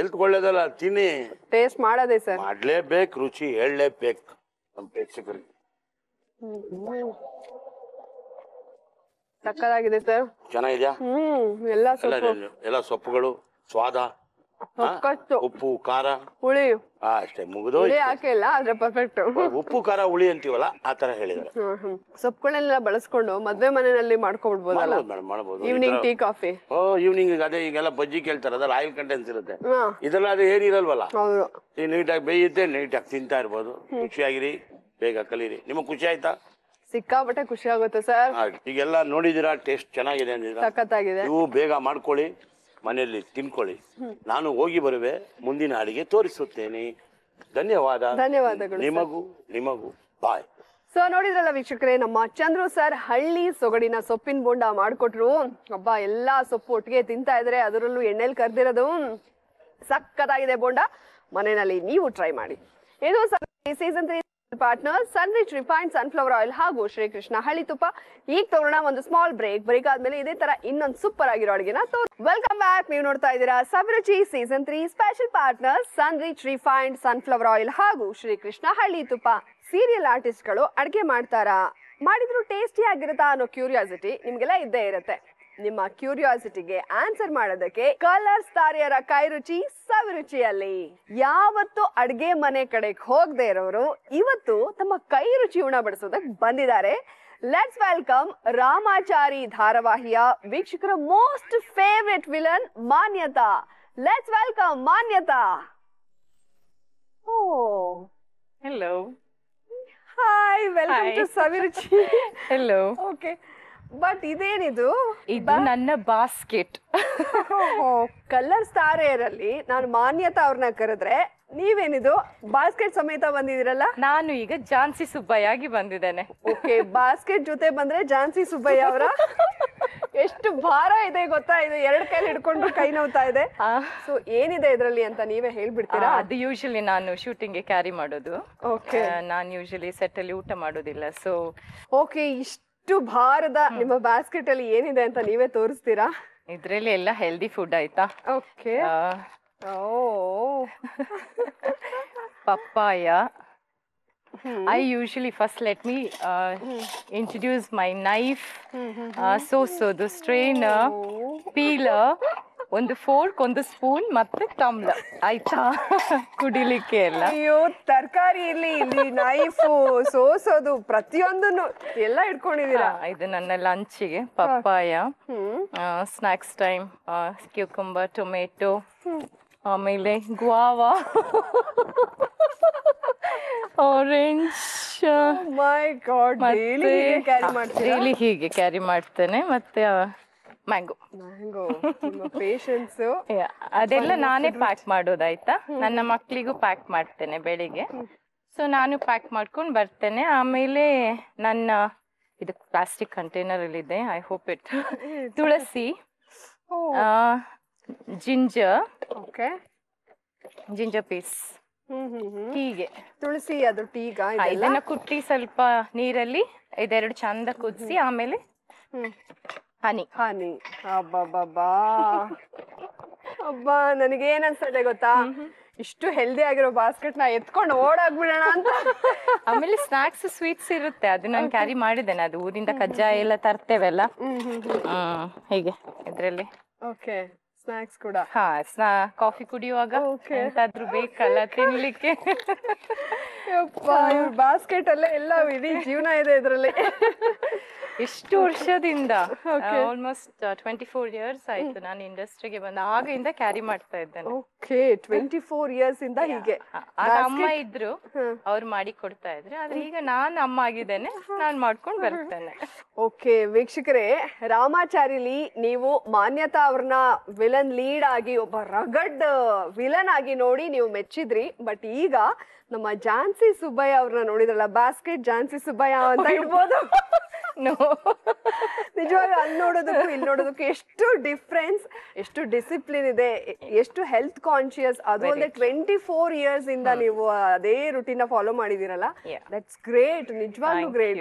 ಎಲ್ತ್ ಒಳ್ಳೇದಲ್ಲ ತಿನ್ನಿ ಟೇಸ್ಟ್ ಮಾಡೋದೆ ಸರ್ ಮಾಡ್ಲೇಬೇಕು ರುಚಿ ಹೇಳಲೇಬೇಕು ನಮ್ಮ ಪ್ರೇಕ್ಷಕರಿಗೆ ಸಕ್ಕದಾಗಿದೆ ಸರ್ ಚೆನ್ನಾಗಿದ್ಯಾ ಎಲ್ಲ ಸೊಪ್ಪುಗಳು ಸ್ವಾದ ಉಪ್ಪು ಖಾರ ಹುಳಿ ಅಷ್ಟೇ ಮುಗಿದು ಹುಳಿ ಆದ್ರೆ ಪರ್ಫೆಕ್ಟ್ ಉಪ್ಪು ಖಾರ ಹುಳಿ ಅಂತೀವಲ್ಲ ಆ ತರ ಹೇಳಿದ್ರು ಸೊಪ್ಪುಗಳನ್ನೆಲ್ಲ ಬಳಸ್ಕೊಂಡು ಮದ್ವೆ ಮನೆಯಲ್ಲಿ ಮಾಡ್ಕೊಬಿಡ್ಬೋದಲ್ಲ ಮಾಡ್ಬೋದು ಟೀ ಕಾಫಿ ಓ ಈವ್ನಿಂಗ್ ಅದೇ ಈಗೆಲ್ಲ ಬಜ್ಜಿ ಕೇಳ್ತಾರೆ ಅದ್ರಲ್ಲಿ ಆಯಿಲ್ ಕಂಟೆನ್ಸ್ ಇರುತ್ತೆ ಇದೆಲ್ಲ ಅದು ಏನಿರಲ್ವಲ್ಲ ಹೌದು ನೀಟಾಗಿ ಬೇಯುತ್ತೆ ನೀಟಾಗಿ ತಿಂತಾ ಇರ್ಬೋದು ಖುಷಿಯಾಗಿರಿ ಬೇಗ ಕಲೀರಿ ನಿಮಗ್ ಖುಷಿ ಆಯ್ತಾ ಸಿಕ್ಕಾಪಟ್ಟೆ ಖುಷಿ ಆಗುತ್ತೆ ಸರ್ ಈಗೆಲ್ಲ ನೋಡಿದಿರಾ ಟೇಸ್ಟ್ ಚೆನ್ನಾಗಿದೆ ಅಂದಿರಾ ಸಖತ್ತಾಗಿದೆ ನೀವು ಬೇಗ ಮಾಡ್ಕೊಳ್ಳಿ ಮನೆಯಲ್ಲಿ ತಿನ್ಕೊಳ್ಳಿ ನಾನು ಹೋಗಿ ಬರುವೆ ಮುಂದಿನ ಅಡಿಗೆ ತೋರಿಸುತ್ತೇನೆ ಧನ್ಯವಾದ ಧನ್ಯವಾದಗಳು ನಿಮಗೂ ನಿಮಗೂ ಬಾಯ್ ಸೊ ನೋಡಿದ್ರಲ್ಲ ವೀಕ್ಷಕರೇ ನಮ್ಮ ಚಂದ್ರು ಸರ್ ಹಳ್ಳಿ ಸೊಗಡಿನ ಸೊಪ್ಪಿನ ಬೋಂಡ ಮಾಡಿಕೊಟ್ರು ಹಬ್ಬ ಎಲ್ಲಾ ಸೊಪ್ಪು ಒಟ್ಟಿಗೆ ತಿಂತಾ ಇದ್ರೆ ಅದರಲ್ಲೂ ಎಣ್ಣೆಲಿ ಕರ್ದಿರೋದು ಸಖತ್ತಾಗಿದೆ ಬೋಂಡ ಮನೆಯಲ್ಲಿ ನೀವು ಟ್ರೈ ಮಾಡಿ ಏನೋ sir season three partner Sunrich refine sunflower oil ಹಾಗೂ ಶ್ರೀಕೃಷ್ಣ ಹಳಿ ತುಪ್ಪ ಈಗ ತಗೋಣ ಒಂದು ಸ್ಮಾಲ್ ಬ್ರೇಕ್ ಬ್ರೇಕ್ ಆದ್ಮೇಲೆ ಇದೇ ತರ ಇನ್ನೊಂದು ಸೂಪರ್ ಆಗಿರೋ ಅಡುಗೆನ ವೆಲ್ಕಮ್ ಬ್ಯಾಕ್ ನೀವು ನೋಡ್ತಾ ಇದ್ದೀರಾ Saviruchi season three special partner Sunrich refined sunflower oil ಹಾಗೂ ಶ್ರೀಕೃಷ್ಣ ಹಳ್ಳಿ ತುಪ್ಪ ಸೀರಿಯಲ್ ಆರ್ಟಿಸ್ಟ್ಗಳು ಅಡುಗೆ ಮಾಡ್ತಾರಾ ಮಾಡಿದ್ರು ಟೇಸ್ಟಿ ಆಗಿರುತ್ತಾ ಅನ್ನೋ ಕ್ಯೂರಿಯಾಸಿಟಿ ನಿಮಗೆಲ್ಲ ಇದ್ದೇ ಇರುತ್ತೆ ನಿಮ್ಮ ಕ್ಯೂರಿಯಾಸಿಟಿಗೆ ಆನ್ಸರ್ ಮಾಡೋದಕ್ಕೆ ಕಲರ್ಸ್ ಕೈ ಕೈರುಚಿ ಸವಿರುಚಿಯಲ್ಲಿ ಯಾವತ್ತು ಅಡ್ಗೆ ಮನೆ ಕಡೆಗೆ ಹೋಗದೆ ಇರೋರು ಇವತ್ತು ತಮ್ಮ ಕೈ ರುಚಿ ಉಣ ಬಡಿಸೋದಕ್ಕೆ ಬಂದಿದ್ದಾರೆ ಲೆಟ್ಸ್ ವೆಲ್ಕಮ್ ರಾಮಾಚಾರಿ ಧಾರಾವಾಹಿಯ ವೀಕ್ಷಕರ most favourite villain Manyata let's welcome Manyata oh hello hi welcome to Saviruchi hello okay but ಇದೇನಿದು ಇದು ನನ್ನ ಬಾಸ್ಕೆಟ್ ಕಲರ್ಸ್ ತಾರೆಯರಲ್ಲಿ ನಾನು ಮಾನ್ಯತಾ ಅವ್ರನ್ನ ಕರೆದ್ರೆ ನೀವೇನಿದು ಬಾಸ್ಕೆಟ್ ಸಮೇತ ಬಂದಿದ್ದೀರಲ್ಲ ನಾನು ಈಗ ಜಾನ್ಸಿ ಸುಬ್ಬಯ್ಯ ಆಗಿ ಬಂದಿದ್ದೇನೆ ಓಕೆ ಬಾಸ್ಕೆಟ್ ಜೊತೆ ಬಂದ್ರೆ ಜಾನ್ಸಿ ಸುಬ್ಬಯ್ಯ ಅವರ ಎಷ್ಟು ಭಾರ ಇದೆ ಗೊತ್ತಾ ಇದು ಎರಡು ಕೈಲಿ ಹಿಡ್ಕೊಂಡು ಕೈ ನೋತಾ ಇದೆ ಸೊ ಏನಿದೆ ಇದರಲ್ಲಿ ಅಂತ ನೀವೇ ಹೇಳ್ಬಿಡ್ತೀರಾ ಅದು ಯೂಶಲಿ ನಾನು ಶೂಟಿಂಗ್ಗೆ ಕ್ಯಾರಿ ಮಾಡೋದು ಓಕೆ ನಾನು ಯೂಶಲಿ ಸೆಟ್ ಅಲ್ಲಿ ಊಟ ಮಾಡೋದಿಲ್ಲ ಸೊ ಓಕೆ ಇಷ್ಟು ಟು ಭಾರದ ನಿಮ್ಮ ಬಾಸ್ಕೆಟ್ ಅಲ್ಲಿ ಏನಿದೆ ಅಂತ ನೀವೇ ತೋರಿಸ್ತೀರಾ ಇದ್ರಲ್ಲಿ ಎಲ್ಲ ಹೆಲ್ದಿ ಫುಡ್ ಆಯ್ತಾ okay papaya I usually first let me introduce my knife ಸೋಸೋದು ಸ್ಟ್ರೈನ್ ಪೀಲರ್ ಒಂದು ಫೋರ್ಕ್ ಒಂದು ಸ್ಪೂನ್ ಮತ್ತೆ ತಮ್ಲ ಆಯ್ತಾ ಕುಡಿಲಿಕ್ಕೆ ಎಲ್ಲ ಅಯ್ಯೋ ತರಕಾರಿ ಇಲ್ಲಿ ನೈಫ್ ಸೋಸೋದು ಪ್ರತಿಯೊಂದನ್ನು ಎಲ್ಲ ಇಟ್ಕೊಂಡಿದೀರ ಇದು ನನ್ನ ಲಂಚಿಗೆ papaya snacks time cucumber tomato ಆಮೇಲೆ guava orange my god daily ಹೀಗೆ ಕ್ಯಾರಿ ಮಾಡ್ತೇನೆ ಮತ್ತೆ ಮ್ಯಾಂಗೋ ಮ್ಯಾಂಗೋ ಅದೆಲ್ಲ ನಾನೇ ಪ್ಯಾಕ್ ಮಾಡೋದಾಯ್ತಾ ನನ್ನ ಮಕ್ಕಳಿಗೂ ಪ್ಯಾಕ್ ಮಾಡ್ತೇನೆ ಬೆಳಿಗ್ಗೆ ಸೊ ನಾನು ಪ್ಯಾಕ್ ಮಾಡ್ಕೊಂಡು ಬರ್ತೇನೆ ಆಮೇಲೆ ನನ್ನ ಇದು ಪ್ಲಾಸ್ಟಿಕ್ ಕಂಟೈನರ್ ಅಲ್ಲಿ ಇದೆ ಐ ಹೋಪ್ ಇಟ್ ತುಳಸಿ ಜಿಂಜರ್ ಓಕೆ ಜಿಂಜರ್ ಪೀಸ್ ಹೀಗೆ ತುಳಸಿ ಅದು ಟೀಗ ಇದನ್ನ ಕುಟ್ಟಿ ಸ್ವಲ್ಪ ನೀರಲ್ಲಿ ಇದೆರಡು ಚಂದ ಕುದಿಸಿ ಆಮೇಲೆ ಹನಿ ಹನಿ ಅಬ್ಬಬ್ಬಾ ಅಬ್ಬಾ ನನಗೇನ್ ಅನ್ಸತ್ತೆ ಗೊತ್ತಾ ಇಷ್ಟು ಹೆಲ್ದಿ ಆಗಿರೋ ಬಾಸ್ಕೆಟ್ ನಾ ಎತ್ಕೊಂಡು ಓಡಾಗ್ಬಿಡೋಣ ಅಂತ ಆಮೇಲೆ ಸ್ನಾಕ್ಸ್ ಸ್ವೀಟ್ಸ್ ಇರುತ್ತೆ ಅದು ನಾನು ಕ್ಯಾರಿ ಮಾಡಿದ್ದೇನೆ ಅದು ಊರಿಂದ ಕಜ್ಜಾಯ ಎಲ್ಲ ತರ್ತೇವಲ್ಲ ಹೀಗೆ ಇದ್ರಲ್ಲಿ ಓಕೆ ಸ್ನಾಕ್ಸ್ ಕೂಡ ಹಾ ಸ್ನಾ ಕಾಫಿ ಕುಡಿಯುವಾಗ ಎಂತಾದ್ರೂ ಬೇಕಲ್ಲ ತಿನ್ಲಿಕ್ಕೆ ಬಾಸ್ಕೆಟ್ ಅಲ್ಲೇ ಎಲ್ಲ ಇಡೀ ಜೀವನ ಇದೆ ಇದರಲ್ಲಿ ಇಷ್ಟು ವರ್ಷದಿಂದ ಆಲ್ಮೋಸ್ಟ್ ಟ್ವೆಂಟಿ ಫೋರ್ ಇಯರ್ಸ್ ಆಯ್ತು ನಾನು ಇಂಡಸ್ಟ್ರಿಗೆ ಬಂದು ಆಗಿಂದ ಕ್ಯಾರಿ ಮಾಡ್ತಾ ಇದ್ದೇನೆ ಓಕೆ ಟ್ವೆಂಟಿ ಫೋರ್ ಇಯರ್ಸ್ ಇಂದ ಹೀಗೆ ಆಗ ಅಮ್ಮ ಇದ್ರು ಅವ್ರು ಮಾಡಿ ಕೊಡ್ತಾ ಇದ್ರು ಆದ್ರೆ ಈಗ ನಾನು ಅಮ್ಮ ಆಗಿದ್ದೇನೆ ನಾನು ಮಾಡ್ಕೊಂಡು ಬರ್ತೇನೆ ಓಕೆ ವೀಕ್ಷಕರೇ ರಾಮಾಚಾರಿಲಿ ನೀವು ಮಾನ್ಯತಾ ಅವ್ರನ್ನ ವಿಲನ್ ಲೀಡ್ ಆಗಿ ಒಬ್ಬ ರಗಡ್ ವಿಲನ್ ಆಗಿ ನೋಡಿ ನೀವು ಮೆಚ್ಚಿದ್ರಿ ಬಟ್ ಈಗ ನಮ್ಮ ಜಾನ್ಸಿ ಸುಬ್ಬಯ್ಯ ಅವ್ರನ್ನ ನೋಡಿದ್ರಲ್ಲ ಬಾಸ್ಕೆಟ್ ಜಾನ್ಸಿ ಸುಬ್ಬಯ್ಯ ಅಂತ ಹೇಳ್ಬೋದು ನಿಜವಾಗ ಅಲ್ಲಿ ನೋಡೋದಕ್ಕೂ ಇಲ್ಲಿ ನೋಡೋದಕ್ಕೂ ಎಷ್ಟು ಡಿಫ್ರೆನ್ಸ್ ಎಷ್ಟು ಡಿಸಿಪ್ಲಿನ್ ಇದೆ ಎಷ್ಟು ಹೆಲ್ತ್ ಕಾನ್ಶಿಯಸ್ ಅದು ಅಲ್ಲದೆ ಟ್ವೆಂಟಿ ಫೋರ್ ಇಯರ್ಸ್ ಇಂದ ನೀವು ಅದೇ ರುಟೀನ್ ಫಾಲೋ ಮಾಡಿದಿರಲ್ಲ ದಟ್ಸ್ ಗ್ರೇಟ್ ನಿಜವಾಗ್ಲೂ ಗ್ರೇಟ್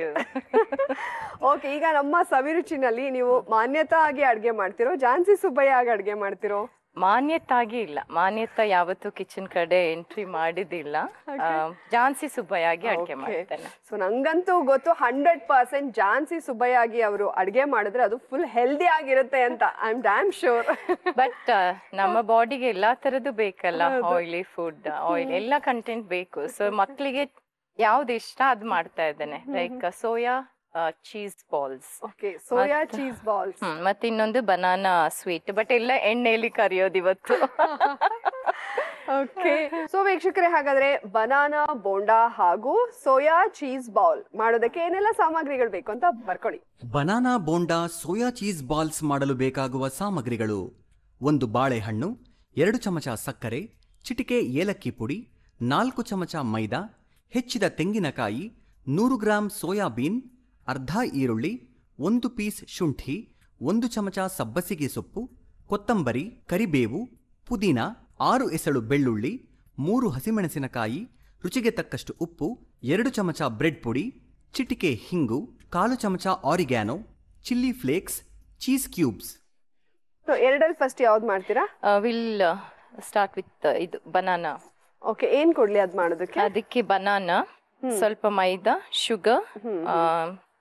ಓಕೆ ಈಗ ನಮ್ಮ ಸವಿರುಚಿನಲ್ಲಿ ನೀವು ಮಾನ್ಯತಾ ಆಗಿ ಅಡ್ಗೆ ಮಾಡ್ತಿರೋ ಜಾನ್ಸಿ ಸುಬ್ಬಯ್ಯ ಆಗಿ ಅಡ್ಗೆ ಮಾಡ್ತಿರೋ ಮಾನ್ಯತಾಗಿ ಇಲ್ಲ ಮಾನ್ಯತಾ ಯಾವತ್ತೂ ಕಿಚನ್ ಕಡೆ ಎಂಟ್ರಿ ಮಾಡಿದಿಲ್ಲ ಜಾನ್ಸಿ ಸುಬ್ಬಯ್ಯಾಗಿ ಅಡುಗೆ ಮಾಡ್ತೇನೆ ಸೊ ನಂಗಂತೂ ಗೊತ್ತು ಹಂಡ್ರೆಡ್ ಪರ್ಸೆಂಟ್ ಜಾನ್ಸಿ ಸುಬ್ಬಯ್ಯಾಗಿ ಅವರು ಅಡುಗೆ ಮಾಡಿದ್ರೆ ಅದು ಫುಲ್ ಹೆಲ್ದಿ ಆಗಿರುತ್ತೆ ಅಂತ I am damn sure but ನಮ್ಮ ಬಾಡಿಗೆ ಎಲ್ಲಾ ತರದ್ದು ಬೇಕಲ್ಲ ಆಯಿಲಿ ಫುಡ್ ಆಯಿಲ್ ಎಲ್ಲ ಕಂಟೆಂಟ್ ಬೇಕು ಸೊ ಮಕ್ಕಳಿಗೆ ಯಾವ್ದು ಇಷ್ಟ ಅದು ಮಾಡ್ತಾ ಇದ್ದೇನೆ like soya cheese balls okay soya cheese balls ಮತ್ತೆ ಇನ್ನೊಂದು ಬನಾನಾ ಸ್ವೀಟ್ ಬಟ್ ಎಲ್ಲ ಎಣ್ಣೆಯಲ್ಲಿ ಕರಿಯೋದು ಇವತ್ತು ಓಕೆ ಸೊ ವೀಕ್ಷಕರೇ ಹಾಗಾದ್ರೆ ಬನಾನಾ ಬೋಂಡಾ ಹಾಗೂ ಸೋಯಾ ಚೀಸ್ ಬಾಲ್ ಮಾಡೋದಕ್ಕೆ ಏನೆಲ್ಲ ಸಾಮಗ್ರಿಗಳು ಬೇಕು ಅಂತ ಬರ್ಕೊಳ್ಳಿ banana bonda soya cheese balls ಮಾಡಲು ಬೇಕಾಗುವ ಸಾಮಗ್ರಿಗಳು ಒಂದು ಬಾಳೆಹಣ್ಣು ಎರಡು ಚಮಚ ಸಕ್ಕರೆ ಚಿಟಿಕೆ ಏಲಕ್ಕಿ ಪುಡಿ ನಾಲ್ಕು ಚಮಚ ಮೈದಾ ಹೆಚ್ಚಿದ ತೆಂಗಿನಕಾಯಿ ನೂರು ಗ್ರಾಂ ಸೋಯಾಬೀನ್ ಅರ್ಧ ಈರುಳ್ಳಿ ಒಂದು ಪೀಸ್ ಶುಂಠಿ ಒಂದು ಚಮಚ ಸಬ್ಬಸಿಗೆ ಸೊಪ್ಪು ಕೊತ್ತಂಬರಿ ಕರಿಬೇವು ಪುದೀನ ಆರು ಎಸಳು ಬೆಳ್ಳುಳ್ಳಿ ಮೂರು ಹಸಿಮೆಣಸಿನಕಾಯಿ ರುಚಿಗೆ ತಕ್ಕಷ್ಟು ಉಪ್ಪು ಎರಡು ಚಮಚ ಬ್ರೆಡ್ ಪುಡಿ ಚಿಟಿಕೆ ಹಿಂಗು ಕಾಲು ಚಮಚ oregano chilli flakes cheese cubes ಎರಡಲ್ಲಿ ಫಸ್ಟ್ ಯಾವ್ದು ಮಾಡ್ತೀರಾ ವಿಲ್ ಸ್ಟಾರ್ಟ್ ವಿತ್ ಇದು ಬನಾನಾ ಓಕೆ ಏನು ಕೊಡ್ಲಿ ಅದ್ ಮಾಡೋದಕ್ಕೆ ಅದಕ್ಕೆ ಬನಾನಾ ಸ್ವಲ್ಪ ಮೈದಾ sugar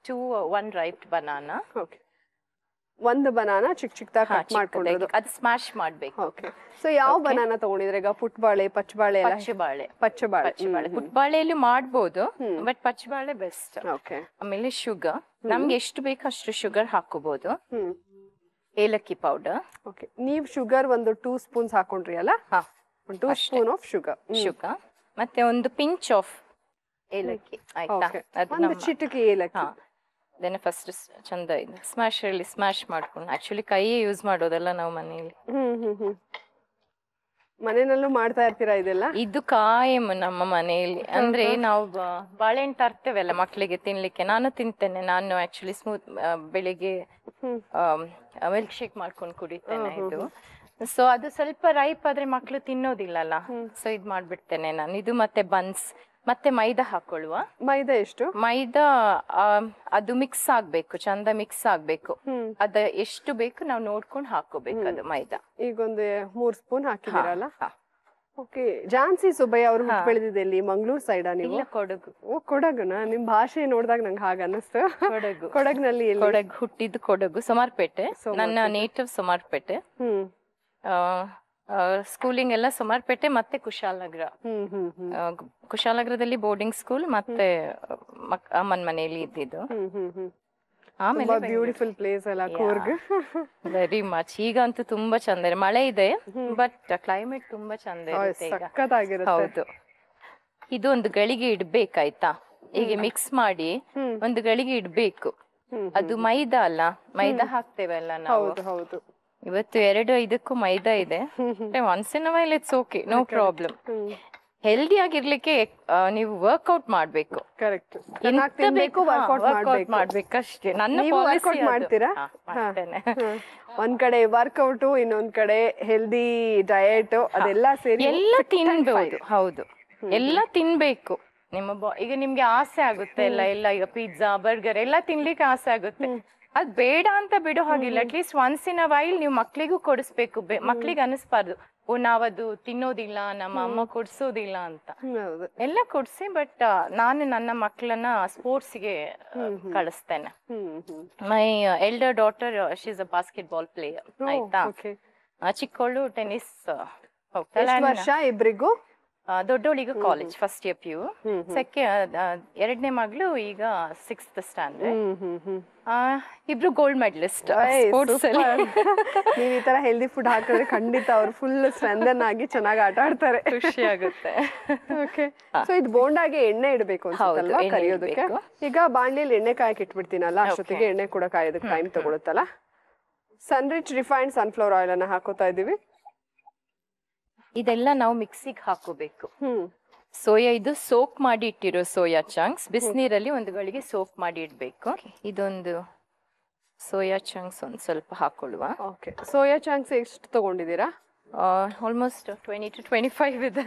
two one ripe banana okay ಒಂದು ಬನಾನಾ ಚಿಕ್ಕ ಚಿಕ್ಕದಾಗಿ ಕಟ್ ಮಾಡ್ಕೊಂಡಿರೋದು ಅದು ಸ್ಮ್ಯಾಶ್ ಮಾಡಬೇಕು ಓಕೆ ಸೊ ಯಾವ ಬನಾನಾ ತಗೊಂಡಿದ್ರೆ ಈಗ ಪುಟ್ಬಾಳೆ ಪಚ್ಚಬಾಳೆ ಪಚ್ಚಬಾಳೆ ಪಚ್ಚಬಾಳೆ ಪಚ್ಚಬಾಳೆ ಪುಟ್ಬಾಳೆಯಲ್ಲಿ ಮಾಡ್ಬೋದು ಬಟ್ ಪಚ್ಚಬಾಳೆ ಬೆಸ್ಟ್ ಓಕೆ ಆಮೇಲೆ ಶುಗರ್ ನಮ್ಗೆ ಎಷ್ಟು ಬೇಕು ಅಷ್ಟು ಶುಗರ್ ಹಾಕೋಬಹುದು ಏಲಕ್ಕಿ ಪೌಡರ್ ಓಕೆ ನೀವು ಶುಗರ್ ಒಂದು ಟೂ ಸ್ಪೂನ್ಸ್ ಹಾಕೊಂಡ್ರಿ ಅಲ್ಲ ಹಾ two spoon of sugar sugar ಮತ್ತೆ ಒಂದು ಪಿಂಚ್ ಆಫ್ ಏಲಕ್ಕಿ ಆಯ್ತಾ ಒಂದು ಚಿಟಿಕೆ ಏಲಕ್ಕಿ ದೆನ್ ಫಸ್ಟ್ ಚಂದ ಇದು ಅಲ್ಲಿ ಸ್ಮ್ಯಾಶ್ ಮಾಡ್ಕೊಂಡು ಆಕ್ಚುಲಿ ಕೈಯೇ ಯೂಸ್ ಮಾಡೋದಲ್ಲ ನಾವು ಮನೆಯಲ್ಲಿ ಹ್ಮ್ ಮನೆಯಲ್ಲೂ ಮಾಡ್ತಾ ಇರ್ತೀರಾ ಇದೆಲ್ಲ ಇದು ಕಾಯಂ ನಮ್ಮ ಮನೆಯಲ್ಲಿ ಅಂದ್ರೆ ನಾವು ಬಾಳೆಹಣ್ಣು ತರ್ತೇವಲ್ಲ ಮಕ್ಕಳಿಗೆ ತಿನ್ಲಿಕ್ಕೆ ನಾನು ತಿಂತೇನೆ ನಾನು ಆಕ್ಚುಲಿ ಸ್ಮೂತ್ ಬೆಳಿಗ್ಗೆ ಮಿಲ್ಕ್ ಶೇಕ್ ಮಾಡ್ಕೊಂಡು ಕುಡಿತೇನೆ ಇದು ಸೊ ಅದು ಸ್ವಲ್ಪ ರೈಪ್ ಆದ್ರೆ ಮಕ್ಕಳು ತಿನ್ನೋದಿಲ್ಲಲ್ಲ ಸೊ ಇದು ಮಾಡ್ಬಿಡ್ತೇನೆ ನಾನು ಇದು ಮತ್ತೆ ಬನ್ಸ್ ಮತ್ತೆ ಮೈದಾ ಹಾಕೊಳ್ಳುವ ಮೈದಾ ಎಷ್ಟು ಮೈದಾ ಅದು ಮಿಕ್ಸ್ ಆಗ್ಬೇಕು ಚಂದ ಮಿಕ್ಸ್ ಆಗ್ಬೇಕು ಅದು ಅದ ಎಷ್ಟು ಬೇಕು ನಾವು ನೋಡ್ಕೊಂಡು ಹಾಕೋಬೇಕು ಅದು ಮೈದಾ ಈಗೊಂದು ಮೂರ್ ಸ್ಪೂನ್ ಹಾಕಿದಿರಲ್ಲ ಓಕೆ ಜಾನ್ಸಿ ಸುಬ್ಬಯ್ಯ ಅವರು ಬೆಳೆದಿದೆ ಇಲ್ಲಿ ಮಂಗಳೂರು ಸೈಡಾ ನೀವು ಕೊಡಗು ಓ ಕೊಡಗುನ ನಿಮ್ ಭಾಷೆ ನೋಡಿದಾಗ ನಂಗೆ ಹಾಗ ಅನ್ನಿಸ್ತು ಕೊಡಗು ಕೊಡಗಿನಲ್ಲಿ ಕೊಡಗು ಹುಟ್ಟಿದ್ದು ಕೊಡಗು ಸೋಮಾರ್ಪೇಟೆ ನನ್ನ ನೇಟಿವ್ ಸಮರ್ಪೇಟೆ ಹ್ಮ್ ಸ್ಕೂಲಿಂಗ್ ಎಲ್ಲ ಸುಮಾರ್ಪೇಟೆ ಮತ್ತೆ ಕುಶಾಲನಗರ ಕುಶಾಲನಗರದಲ್ಲಿ ಬೋರ್ಡಿಂಗ್ ಸ್ಕೂಲ್ ಮತ್ತೆ ಅಮ್ಮನ ಮನೆಯಲ್ಲಿ ಇದ್ದಿದ್ದು ಆಮೇಲೆ ಬ್ಯೂಟಿಫುಲ್ ಪ್ಲೇಸ್ ಅಲ್ಲ ಕೂರ್ಗ್ ವೆರಿ ಮಚ್ ಈಗ ಅಂತೂ ತುಂಬಾ ಚಂದ ಇದೆ ಮಳೆ ಇದೆ ಬಟ್ ಕ್ಲೈಮೇಟ್ ತುಂಬಾ ಚಂದ ಇರುತ್ತೆ ಹೌದು ಇದು ಒಂದು ಗಳಿಗೆ ಇಡ್ಬೇಕಾಯ್ತಾ ಹೀಗೆ ಮಿಕ್ಸ್ ಮಾಡಿ ಒಂದು ಗಳಿಗೆ ಇಡ್ಬೇಕು ಅದು ಮೈದಾ ಅಲ್ಲ ಮೈದಾ ಹಾಕ್ತೇವೆ ಅಲ್ಲ ನಾವು ಹೌದು ಇವತ್ತು ಎರಡು ಐದಕ್ಕೂ ಮೈದಾ ಇದೆ once in while it's okay no problem healthy ಆಗಿರ್ಲಿಕ್ಕೆ ನೀವು ವರ್ಕೌಟ್ ಮಾಡ್ಬೇಕು ಕರೆಕ್ಟ್ ಬೇಕು ವರ್ಕೌಟ್ ಮಾಡ್ಬೇಕಷ್ಟೇ ನನ್ನ ವರ್ಕೌಟ್ ಮಾಡ್ತೀರಾ ಒಂದ್ ಕಡೆ ವರ್ಕೌಟ್ ಇನ್ನೊಂದ್ ಕಡೆ ಹೆಲ್ದಿ ಡಯಟ್ ಅದೆಲ್ಲ ಸೇರಿ ಎಲ್ಲ ತಿನ್ಬಹುದು ಹೌದು ಎಲ್ಲ ತಿನ್ಬೇಕು ನಿಮ್ಮ ಈಗ ನಿಮ್ಗೆ ಆಸೆ ಆಗುತ್ತೆ ಎಲ್ಲ ಎಲ್ಲ ಈಗ ಪಿಜ್ಜಾ ಬರ್ಗರ್ ಎಲ್ಲ ತಿನ್ಲಿಕ್ಕೆ ಆಸೆ ಆಗುತ್ತೆ ಅದ್ ಬೇಡ ಅಂತ ಬಿಡೋ ಹಾಗಿಲ್ಲ at least once in a while ನೀವು ಮಕ್ಳಿಗೂ ಕೊಡಿಸ್ಬೇಕು ಮಕ್ಳಿಗೆ ಅನಿಸ್ಬಾರ್ದು ಓ ನಾವದು ತಿನ್ನೋದಿಲ್ಲ ನಮ್ಮ ಅಮ್ಮ ಕೊಡ್ಸೋದಿಲ್ಲ ಅಂತ ಎಲ್ಲ ಕೊಡ್ಸಿ ಬಟ್ ನಾನು ನನ್ನ ಮಕ್ಕಳನ್ನ ಗೆ ಕಳಿಸ್ತೇನೆ my elder daughter she is a basketball player ಆಯ್ತಾ ಚಿಕ್ಕವಳು ಟೆನಿಸ್ ಹೋಗ್ತಾ ವರ್ಷ ಇಬ್ರಿಗೂ ದೊಡ್ಡೋಳಿಗೆ college first year P U ಎರಡನೇ ಮಗಳು ಈಗ ಸಿಕ್ಸ್ತ್ ಸ್ಟ್ಯಾಂಡರ್ಡ್ ಇಬ್ರು ಗೋಲ್ಡ್ ಮೆಡಲಿಸ್ಟ್ ಸ್ಪೋರ್ಟ್ಸ್ ಈ ತರ ಹೆಲ್ದಿ ಫುಡ್ ಹಾಕಿದ್ರೆ ಖಂಡಿತ ಅವ್ರು ಫುಲ್ ಸ್ಟ್ರೆಂದನ್ ಆಗಿ ಚೆನ್ನಾಗಿ ಆಟ ಆಡ್ತಾರೆ ಖುಷಿ ಆಗುತ್ತೆ ಓಕೆ ಸೊ ಇದು ಬೋಂಡಾಗೆ ಎಣ್ಣೆ ಇಡಬೇಕು ಅಲ್ವಾ ಕರಿಯೋದಕ್ಕೆ ಈಗ ಬಾಣಲಿಯಲ್ಲಿ ಎಣ್ಣೆ ಕಾಯಕ್ಕೆ ಇಟ್ಬಿಡ್ತೀನಲ್ಲ ಅಷ್ಟೊತ್ತಿಗೆ ಎಣ್ಣೆ ಕೂಡ ಕಾಯೋದಕ್ಕೆ ಟೈಮ್ ತಗೊಳುತ್ತಲ್ಲ Sunrich refined sunflower oil ಅನ್ನ ಹಾಕೋತಾ ಇದೀವಿ ಇದೆಲ್ಲ ನಾವು ಮಿಕ್ಸಿಗೆ ಹಾಕೋಬೇಕು ಸೋಯಾ ಇದು ಸೋಕ್ ಮಾಡಿ ಇಟ್ಟಿರೋ ಸೋಯಾ ಚಂಕ್ಸ್ ಬಿಸಿನೀರಲ್ಲಿ ಒಂದು ಗಳಿಗೆ ಸೋಕ್ ಮಾಡಿ ಇಡಬೇಕು ಇದೊಂದು ಸೋಯಾ ಚಂಕ್ಸ್ ಒಂದು ಸ್ವಲ್ಪ ಹಾಕೊಳ್ಳುವ ಓಕೆ ಸೋಯಾ ಚಂಕ್ಸ್ ಎಷ್ಟು ತಗೊಂಡಿದ್ದೀರಾ almost twenty to twenty five ಇದೆ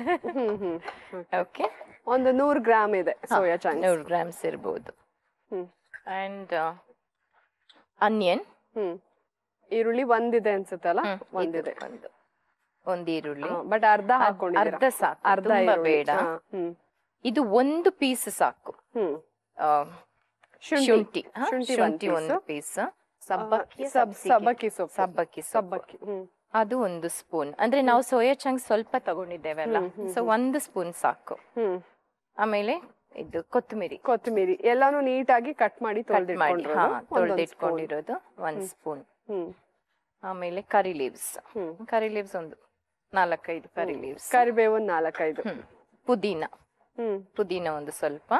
ಓಕೆ ಒಂದು ನೂರು ಗ್ರಾಮ್ ಇದೆ ಸೋಯಾ ಚಂಕ್ಸ್ ನೂರು ಗ್ರಾಮ್ಸ್ ಇರ್ಬೋದು ಆ್ಯಂಡ್ ಅನಿಯನ್ ಈರುಳ್ಳಿ ಒಂದಿದೆ ಅನಿಸುತ್ತಲ್ಲ ಒಂದಿದೆ ಒಂದು ಒಂದ್ ಈರುಳ್ಳಿ ಬಟ್ ಅರ್ಧ ಅರ್ಧ ಸಾಕು ಅರ್ಧ ಬೇಡ ಇದು ಒಂದು ಪೀಸ್ ಸಾಕು ಆ, ಶುಂಠಿ. ಶುಂಠಿ ಒಂದು ಪೀಸ್ ಸಬ್ಬಕ್ಕಿ ಸಬ್ಬಕ್ಕಿ ಸೊಪ್ಪು. ಸಬ್ಬಕ್ಕಿ ಅದು ಒಂದು ಸ್ಪೂನ್ ಅಂದ್ರೆ ನಾವು ಸೋಯಾ ಚಂಕ್ ಸ್ವಲ್ಪ ತಗೊಂಡಿದ್ದೇವಲ್ಲ ಅಲ್ಲ ಸೊ ಒಂದು ಸ್ಪೂನ್ ಸಾಕು ಆಮೇಲೆ ಇದು ಕೊತ್ತಂಬರಿ ಕೊತ್ತಂಬರಿ ಎಲ್ಲಾನು ನೀಟಾಗಿ ಕಟ್ ಮಾಡಿ ಕಟ್ ಮಾಡಿ ಹಾ ತೊಳೆದಿಟ್ಕೊಂಡಿರೋದು ಒಂದ್ ಸ್ಪೂನ್ ಆಮೇಲೆ ಕರಿ ಲೀವ್ಸ್ ಕರಿ ಲೀವ್ಸ್ ಒಂದು ನಾಲ್ಕೈದು ಕರಿ ಲೀವ್ಸ್ ಕರಿಬೇವು ನಾಲ್ಕೈದು ಪುದೀನ ಪುದೀನ ಒಂದು ಸ್ವಲ್ಪ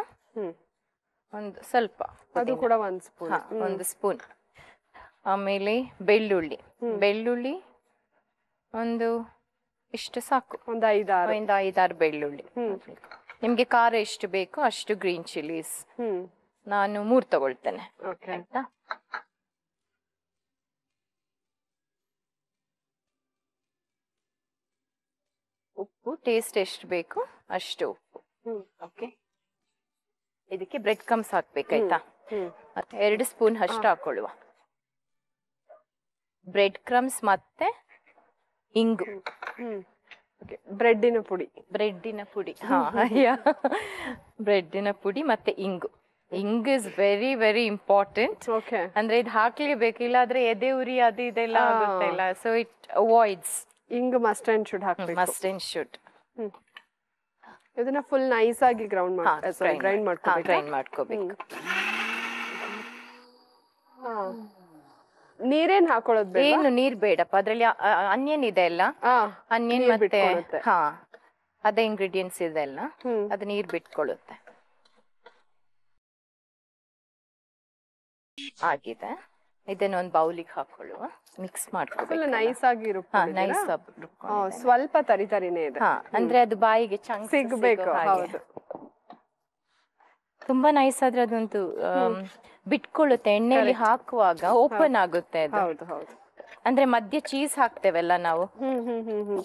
ಒಂದು ಸ್ವಲ್ಪ ಅದು ಕೂಡ ಒಂದ್ ಸ್ಪೂನ್ ಒಂದು ಸ್ಪೂನ್ ಆಮೇಲೆ ಬೆಳ್ಳುಳ್ಳಿ ಬೆಳ್ಳುಳ್ಳಿ ಒಂದು ಇಷ್ಟು ಸಾಕು ಒಂದು ಐದಾರು ಒಂದು ಐದಾರು ಬೆಳ್ಳುಳ್ಳಿ ನಿಮ್ಗೆ ಖಾರ ಎಷ್ಟು ಬೇಕು ಅಷ್ಟು ಗ್ರೀನ್ ಚಿಲ್ಲೀಸ್ ನಾನು ಮೂರು ತಗೊಳ್ತೇನೆ ಆಯ್ತಾ ಉಪ್ಪು ಟೇಸ್ಟ್ ಎಷ್ಟು ಬೇಕು ಅಷ್ಟು ಉಪ್ಪು ಓಕೆ ಇದಕ್ಕೆ ಬ್ರೆಡ್ ಕಮ್ಸ್ ಹಾಕ್ಬೇಕಾಯ್ತಾ ಎರಡು ಸ್ಪೂನ್ ಅಷ್ಟು ಹಾಕೊಳ್ಳುವ ಬ್ರೆಡ್ ಕ್ರಮ್ಸ್ ಮತ್ತೆ ಇಂಗು ಬ್ರೆಡ್ಡಿನ ಪುಡಿ ಬ್ರೆಡ್ಡಿನ ಪುಡಿ ಬ್ರೆಡ್ಡಿನ ಪುಡಿ ಮತ್ತೆ ಇಂಗು ಇಂಗ್ ಇಸ್ ವೆರಿ ವೆರಿ ಇಂಪಾರ್ಟೆಂಟ್ ಅಂದ್ರೆ ಇದು ಹಾಕ್ಲೇಬೇಕು ಇಲ್ಲಾದ್ರೆ ಎದೆ ಉರಿ ಅದು ಇದೆಲ್ಲ ಆಗುತ್ತೆ so it avoids hing must and should ಹಾಕ್ಬೇಕು ಮಸ್ಟ್ ಅಂಡ್ ಶುಡ್ ಇದನ್ನ ಫುಲ್ ನೈಸ್ ಆಗಿ ಗ್ರೌಂಡ್ ಮಾಡಿ ಗ್ರೈಂಡ್ ಮಾಡ್ಕೋಬೇಕು ಗ್ರೈಂಡ್ ಮಾಡ್ಕೋಬೇಕು ನೀರೇನ್ ಹಾಕೊಳ್ಳೋದು ಬೇಡ ಏನು ನೀರ್ ಬೇಡಪ್ಪ ಅದ್ರಲ್ಲಿ ಅನಿಯನ್ ಇದೆ ಅಲ್ಲ ಅನಿಯನ್ ಮತ್ತೆ ಹಾ ಅದೇ ಇಂಗ್ರೀಡಿಯೆಂಟ್ಸ್ ಇದೆ ಅಲ್ಲ ಅದು ನೀರ್ ಬಿಟ್ಕೊಳ್ಳುತ್ತೆ ಆಗಿದೆ ಇದನ್ನ ಒಂದು ಬೌಲಿಗೆ ಹಾಕೊಳ್ಳುವ ಮಿಕ್ಸ್ ಮಾಡ್ಕೊಳ್ಳಿ ನೈಸ್ ಆಗಿ ನೈಸ್ ಸ್ವಲ್ಪ ತರಿ ತರಿನೇ ಇದೆ ಅಂದ್ರೆ ಅದು ಬಾಯಿಗೆ ಚಂಗ್ ಸಿಗ್ಬೇಕು ಹೌದು ತುಂಬಾ ನೈಸ್ ಆದ್ರೆ ಅದೊಂದು ಬಿಟ್ಕೊಳ್ಳುತ್ತೆ ಎಣ್ಣೆಯಲ್ಲಿ ಹಾಕುವಾಗ ಓಪನ್ ಆಗುತ್ತೆ ಅದು ಅಂದ್ರೆ ಮಧ್ಯ ಚೀಸ್ ಹಾಕ್ತೇವಲ್ಲ ನಾವು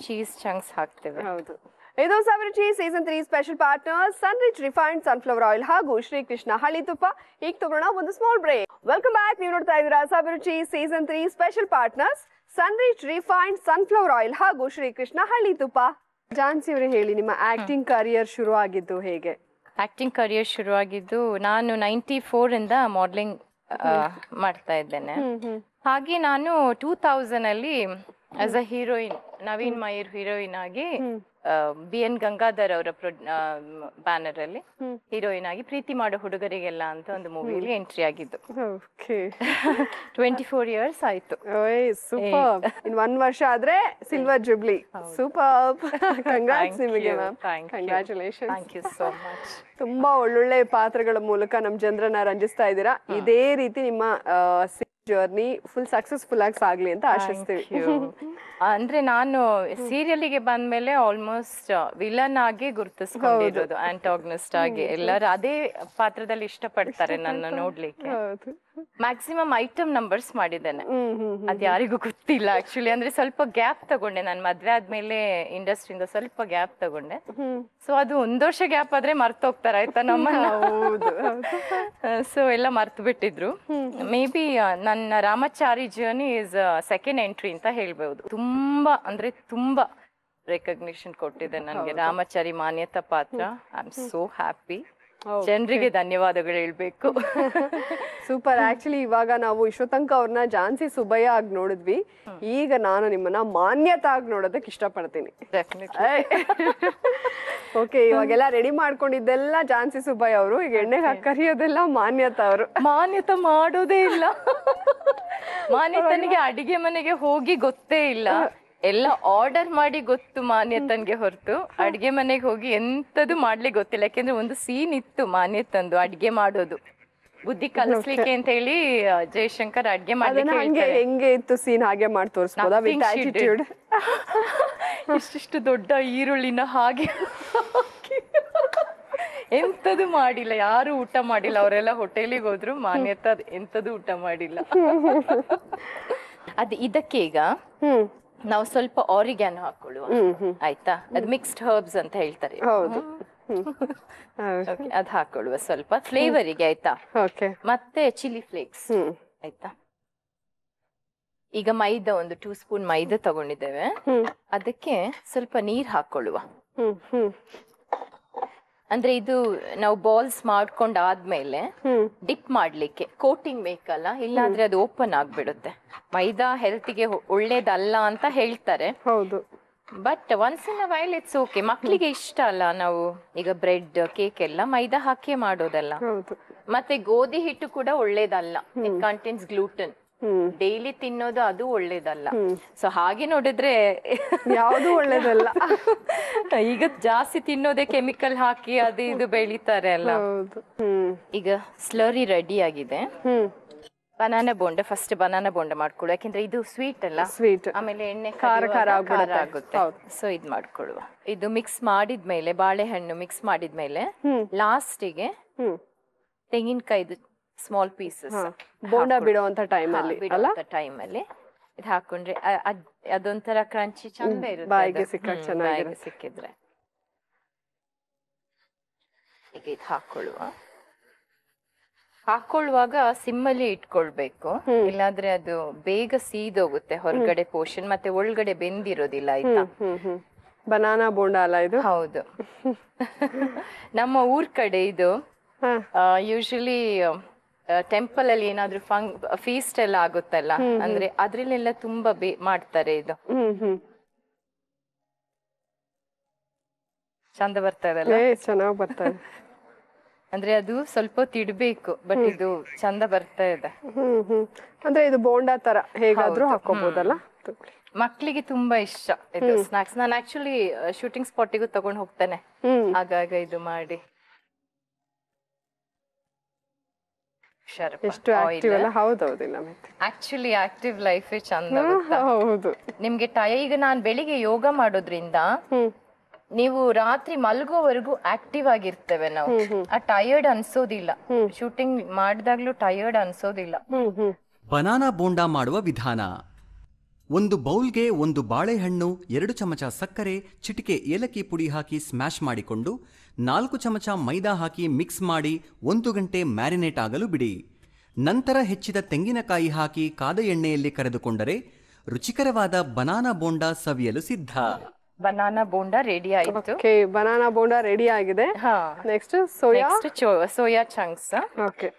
ಚೀಸ್ ಚಂಕ್ಸ್ ಹಾಕ್ತೇವೆ ಹೌದು ಇದು Saviruchi season three special partner Sunrich refined sunflower oil ಹಾಗೂ ಶ್ರೀಕೃಷ್ಣ ಹಳಿ ತುಪ್ಪ ಈಗ ತಗೋಣ ಒಂದು ಸ್ಮಾಲ್ ಬ್ರೇಕ್ ವೆಲ್ಕಮ್ ಬ್ಯಾಕ್ ನೀವು ನೋಡ್ತಾ ಇದ್ದೀರಾ Saviruchi season three special partners Sunrich refined sunflower oil ಹಾಗೂ ಶ್ರೀಕೃಷ್ಣ ಹಳಿ ತುಪ್ಪ ಜಾನ್ಸಿ ಅವರು ಹೇಳಿ ನಿಮ್ಮ ಆಕ್ಟಿಂಗ್ ಕರಿಯರ್ ಶುರು ಆಗಿದ್ದು ಹೇಗೆ ಆಕ್ಟಿಂಗ್ ಕರಿಯರ್ ಶುರು ಆಗಿದ್ದು ನಾನು ನೈಂಟಿ ಫೋರ್ ಇಂದ ಮಾಡಲಿಂಗ್ ಮಾಡ್ತಾ ಇದ್ದೇನೆ ಹಾಗೆ ನಾನು ಟೂ ತೌಸಂಡ್ ಅಲ್ಲಿ as a heroine Naveen Mayur heroine ಆಗಿ ಬಿ ಎನ್ ಗಂಗಾಧರ್ ಅವರ ಬ್ಯಾನರ್ ಅಲ್ಲಿ ಹೀರೋಯಿನ್ ಆಗಿ ಪ್ರೀತಿ ಮಾಡೋ ಹುಡುಗರಿಗೆಲ್ಲ ಅಂತ ಒಂದು ಮೂವಿಲಿ ಎಂಟ್ರಿ ಆಗಿದ್ದು ಟ್ವೆಂಟಿ ಫೋರ್ ಇಯರ್ಸ್ ಆಯ್ತು ಸೂಪರ್ ಇನ್ ಒಂದ್ ವರ್ಷ ಆದ್ರೆ ಸಿಲ್ವರ್ ಜುಬ್ಲಿ ಸೂಪರ್ ಕಂಗ್ರಾಟ್ಸ್ ನಿಮಗೆ ಥ್ಯಾಂಕ್ ಯು ಸೋ ಮಚ್ ತುಂಬಾ ಒಳ್ಳೊಳ್ಳೆ ಪಾತ್ರಗಳ ಮೂಲಕ ನಮ್ ಜನರನ್ನ ರಂಜಿಸ್ತಾ ಇದ್ದೀರಾ ಇದೇ ರೀತಿ ನಿಮ್ಮ ಜರ್ನಿ ಫುಲ್ ಸಕ್ಸಸ್ಫುಲ್ ಆಗಿ ಸಾಗ್ಲಿ ಅಂತ ಆಶಿಸ್ತೀವಿ ಅಂದ್ರೆ ನಾನು ಸೀರಿಯಲ್ಗೆ ಬಂದ್ಮೇಲೆ ಆಲ್ಮೋಸ್ಟ್ ವಿಲನ್ uh, ಆಗಿ ಗುರುತಿಸ್ಕೊಂಡಿರೋದು ಆಂಟಾಗ್ನಿಸ್ಟ್ ಆಗಿ ಎಲ್ಲರೂ ಅದೇ ಪಾತ್ರದಲ್ಲಿ ಇಷ್ಟಪಡ್ತಾರೆ ನನ್ನ ನೋಡ್ಲಿಕ್ಕೆ ಮ್ಯಾಕ್ಸಿಮಮ್ ಐಟಮ್ ನಂಬರ್ಸ್ ಮಾಡಿದ್ದೇನೆ ಅದ್ ಯಾರಿಗೂ ಗೊತ್ತಿಲ್ಲ ಆಕ್ಚುಲಿ ಅಂದ್ರೆ ಸ್ವಲ್ಪ ಗ್ಯಾಪ್ ತಗೊಂಡೆ ನಾನು ಮದ್ವೆ ಆದ್ಮೇಲೆ ಇಂಡಸ್ಟ್ರಿಯಿಂದ ಸ್ವಲ್ಪ ಗ್ಯಾಪ್ ತಗೊಂಡೆ ಸೊ ಅದು ಒಂದ್ ವರ್ಷ ಗ್ಯಾಪ್ ಆದ್ರೆ ಮರ್ತು ಹೋಗ್ತಾರ ಆಯ್ತಾ ನಮ್ಮ ಸೊ ಎಲ್ಲ ಮರ್ತು ಬಿಟ್ಟಿದ್ರು ಮೇ ಬಿ ನನ್ನ Ramachari journey is second entry ಅಂತ ಹೇಳ್ಬಹುದು ತುಂಬಾ ಅಂದ್ರೆ ತುಂಬಾ ರೆಕಗ್ನಿಷನ್ ಕೊಟ್ಟಿದೆ ನನಗೆ ರಾಮಚಾರಿ ಮಾನ್ಯತಾ ಪಾತ್ರ I am so happy Oh, ಜನರಿಗೆ ಧನ್ಯವಾದಗಳು ಹೇಳ್ಬೇಕು ಸೂಪರ್ ಆಕ್ಚುಲಿ ಇವಾಗ ನಾವು ವಿಶ್ವತಂಕ ಅವ್ರನ್ನ ಜಾನ್ಸಿ ಸುಬಯ್ಯ ಆಗಿ ನೋಡಿದ್ವಿ ಈಗ ನಾನು ನಿಮ್ಮನ್ನ ಮಾನ್ಯತ ಆಗಿ ನೋಡೋದಕ್ಕೆ ಇಷ್ಟಪಡ್ತೀನಿ ಓಕೆ ಇವಾಗೆಲ್ಲ ರೆಡಿ ಮಾಡ್ಕೊಂಡಿದ್ದೆಲ್ಲ ಜಾನ್ಸಿ ಸುಬ್ಬಯ್ಯ ಅವರು ಈಗ ಎಣ್ಣೆ ಕರಿಯೋದೆಲ್ಲ ಮಾನ್ಯತಾ ಅವರು ಮಾನ್ಯತಾ ಮಾಡೋದೇ ಇಲ್ಲ ಮಾನ್ಯತನಿಗೆ ಅಡಿಗೆ ಮನೆಗೆ ಹೋಗಿ ಗೊತ್ತೇ ಇಲ್ಲ ಎಲ್ಲ ಆರ್ಡರ್ ಮಾಡಿ ಗೊತ್ತು ಮಾನ್ಯತನ್ಗೆ ಹೊರತು ಅಡ್ಗೆ ಮನೆಗೆ ಹೋಗಿ ಎಂತದು ಮಾಡ್ಲಿ ಗೊತ್ತಿಲ್ಲ ಯಾಕೆಂದ್ರೆ ಒಂದು ಸೀನ್ ಇತ್ತು ಮಾನ್ಯತಂದು ಅಡ್ಗೆ ಮಾಡೋದು ಬುದ್ಧಿ ಕಲಿಸ್ಲಿಕ್ಕೆ ಅಂತ ಹೇಳಿ ಜಯಶಂಕರ್ ಅಡ್ಗೆ ಮಾಡ್ಲಿಕ್ಕೆ ಇತ್ತು ಸೀನ್ ಹಾಗೆ ಮಾಡಿ ಇಷ್ಟಿಷ್ಟು ದೊಡ್ಡ ಈರುಳ್ಳಿನ ಹಾಗೆ ಎಂತದು ಮಾಡಿಲ್ಲ ಯಾರು ಊಟ ಮಾಡಿಲ್ಲ ಅವರೆಲ್ಲ ಹೋಟೆಲಿಗೆ ಹೋದ್ರು ಮಾನ್ಯತ ಎಂತದು ಊಟ ಮಾಡಿಲ್ಲ ಅದ್ ಇದಕ್ಕೆ ಈಗ ನಾವು ಸ್ವಲ್ಪ ಆರಿಗ್ಯಾನ್ ಹಾಕೊಳ್ಳುವ ಆಯ್ತಾ ಅದು ಮಿಕ್ಸ್ಡ್ ಹರ್ಬ್ಸ್ ಅಂತ ಹೇಳ್ತಾರೆ ಹೌದು ಹಾಕೊಳ್ಳುವ ಸ್ವಲ್ಪ ಫ್ಲೇವರಿಗೆ ಆಯ್ತಾ ಮತ್ತೆ ಚಿಲಿ ಫ್ಲೇಕ್ಸ್ ಆಯ್ತಾ ಈಗ ಮೈದಾ ಒಂದು ಟೂ ಸ್ಪೂನ್ ಮೈದಾ ತಗೊಂಡಿದ್ದೇವೆ ಅದಕ್ಕೆ ಸ್ವಲ್ಪ ನೀರ್ ಹಾಕೊಳ್ಳುವ ಅಂದ್ರೆ ಇದು ನಾವು ಬಾಲ್ಸ್ ಮಾಡ್ಕೊಂಡ್ ಆದ್ಮೇಲೆ ಡಿಪ್ ಮಾಡ್ಲಿಕ್ಕೆ ಕೋಟಿಂಗ್ ಬೇಕಲ್ಲ ಇಲ್ಲಾಂದ್ರೆ ಅದು ಓಪನ್ ಆಗ್ಬಿಡುತ್ತೆ ಮೈದಾ ಹೆಲ್ತ್ ಗೆ ಒಳ್ಳೇದಲ್ಲ ಅಂತ ಹೇಳ್ತಾರೆ ಹೌದು but once in while it's okay ಮಕ್ಕಳಿಗೆ ಇಷ್ಟ ಅಲ್ಲ ನಾವು ಈಗ ಬ್ರೆಡ್ ಕೇಕ್ ಎಲ್ಲ ಮೈದಾ ಹಾಕಿ ಮಾಡೋದಲ್ಲ ಮತ್ತೆ ಗೋಧಿ ಹಿಟ್ಟು ಕೂಡ ಒಳ್ಳೇದಲ್ಲ ಇಟ್ ಕಂಟೆನ್ಸ್ ಗ್ಲೂಟನ್ ಡೈಲಿ ತಿನ್ನೋದು ಅದು ಒಳ್ಳೇದಲ್ಲ ಸೊ ಹಾಗೆ ನೋಡಿದ್ರೆ ಯಾವುದು ಒಳ್ಳೇದಲ್ಲ ಈಗ ಜಾಸ್ತಿ ತಿನ್ನೋದೇ ಕೆಮಿಕಲ್ ಹಾಕಿ ಅದು ಇದು ಬೆಳಿತಾರೆ ಅಲ್ಲ ಈಗ ಸ್ಲರಿ ರೆಡಿ ಆಗಿದೆ banana bonda first banana bonda ಮಾಡ್ಕೊಳ್ಳೋ ಯಾಕಂದ್ರೆ ಇದು ಸ್ವೀಟ್ ಅಲ್ಲ ಸ್ವೀಟ್ ಆಮೇಲೆ ಎಣ್ಣೆ ಖಾರ ಖಾರ ಆಗುತ್ತೆ ಸೊ ಇದು ಮಾಡ್ಕೊಳ್ಳುವ ಇದು ಮಿಕ್ಸ್ ಮಾಡಿದ್ಮೇಲೆ ಬಾಳೆಹಣ್ಣು ಮಿಕ್ಸ್ ಮಾಡಿದ್ಮೇಲೆ ಲಾಸ್ಟಿಗೆ ತೆಂಗಿನಕಾಯ್ದು ಸ್ಮಾಲ್ ಪೀಸಸ್ ಬೋಂಡ ಬಿಡುವಂತ ಟೈಮ್ ಅಲ್ಲಿ ಬಿಡುವಂತ ಟೈಮ್ ಅಲ್ಲಿ ಇದು ಹಾಕೊಂಡ್ರೆ ಅದೊಂಥರ ಕ್ರಂಚಿ ಚಂದ ಇರುತ್ತೆ ಬಾಯಿಗೆ ಸಿಕ್ಕ ಚೆನ್ನಾಗಿ ಸಿಕ್ಕಿದ್ರೆ ಈಗ ಇದು ಹಾಕೊಳ್ಳುವ ಹಾಕೊಳ್ಳುವಾಗ ಸಿಮ್ ಅಲ್ಲಿ ಇಟ್ಕೊಳ್ಬೇಕು ಇಲ್ಲಾಂದ್ರೆ ಅದು ಬೇಗ ಸೀದೋಗುತ್ತೆ ಹೊರಗಡೆ ಪೋರ್ಷನ್ ಮತ್ತೆ ಒಳಗಡೆ ಬೆಂದಿರೋದಿಲ್ಲ ಆಯ್ತಾ ಬನಾನಾ ಬೋಂಡ ಅಲ್ಲ ಇದು ಹೌದು ನಮ್ಮ ಊರ್ ಕಡೆ ಇದು ಯೂಶಲಿ ಟೆಂಪಲ್ ಅಲ್ಲಿ ಏನಾದ್ರೂ ಫಂಗ್ ಫೀಸ್ಟ್ ಎಲ್ಲ ಆಗುತ್ತಲ್ಲ ಅಂದ್ರೆ ಅದ್ರಲ್ಲೆಲ್ಲ ತುಂಬಾ ಬೇ ಮಾಡ್ತಾರೆ ಇದು ಚಂದ ಬರ್ತದಲ್ಲ ಚೆನ್ನಾಗಿ ಬರ್ತದೆ ಅಂದ್ರೆ ಅದು ಸ್ವಲ್ಪ ತಿಡ್ಬೇಕು ಬಟ್ ಇದು ಚಂದ ಬರ್ತಾ ಇದೆ ಅಂದ್ರೆ ಇದು ಬೋಂಡಾ ತರ ಹೇಗಾದ್ರೂ ಹಾಕೋಬಹುದಲ್ಲ ಮಕ್ಕಳಿಗೆ ತುಂಬಾ ಇಷ್ಟ ಇದು ಸ್ನಾಕ್ಸ್ ನಾನು ಆಕ್ಚುಲಿ ಶೂಟಿಂಗ್ ಸ್ಪಾಟಿಗೂ ತಗೊಂಡ್ ಹೋಗ್ತೇನೆ ಆಗಾಗ ಇದು ಮಾಡಿ ಎಷ್ಟು ಆಕ್ಟಿವ್ ಅಲ್ಲ ಆಕ್ಚುಲಿ ಆಕ್ಟಿವ್ ಲೈಫ್ ಚಂದ ಹೌದು ನಿಮ್ಗೆ ಟೈ ಈಗ ನಾನು ಬೆಳಿಗ್ಗೆ ಯೋಗ ಮಾಡೋದ್ರಿಂದ ನೀವು ರಾತ್ರಿ ಮಲ್ಗೋವರೆಗೂ ಆಕ್ಟಿವ್ ಆಗಿರ್ತೇವೆ ನಾವು ಆ ಟಯರ್ಡ್ ಅನ್ಸೋದಿಲ್ಲ ಶೂಟಿಂಗ್ ಮಾಡಿದಾಗ್ಲೂ ಟಯರ್ಡ್ ಅನ್ಸೋದಿಲ್ಲ ಬನಾನಾ ಬೋಂಡಾ ಮಾಡುವ ವಿಧಾನ ಒಂದು ಬೌಲ್ಗೆ ಒಂದು ಬಾಳೆಹಣ್ಣು ಎರಡು ಚಮಚ ಸಕ್ಕರೆ ಚಿಟಿಕೆ ಏಲಕ್ಕಿ ಪುಡಿ ಹಾಕಿ ಸ್ಮ್ಯಾಶ್ ಮಾಡಿಕೊಂಡು ನಾಲ್ಕು ಚಮಚ ಮೈದಾ ಹಾಕಿ ಮಿಕ್ಸ್ ಮಾಡಿ ಒಂದು ಗಂಟೆ ಮ್ಯಾರಿನೇಟ್ ಆಗಲು ಬಿಡಿ ನಂತರ ಹೆಚ್ಚಿದ ತೆಂಗಿನಕಾಯಿ ಹಾಕಿ ಕಾದ ಎಣ್ಣೆಯಲ್ಲಿ ಕರೆದುಕೊಂಡರೆ ರುಚಿಕರವಾದ ಬನಾನಾ ಬೋಂಡಾ ಸವಿಯಲು ಸಿದ್ಧ ಬನಾನಾ ಬೋಂಡಾ ರೆಡಿ ಆಯಿತು ಓಕೆ ಬನಾನಾ ಬೋಂಡಾ ರೆಡಿ ಆಗಿದೆ next soya next soya chunks okay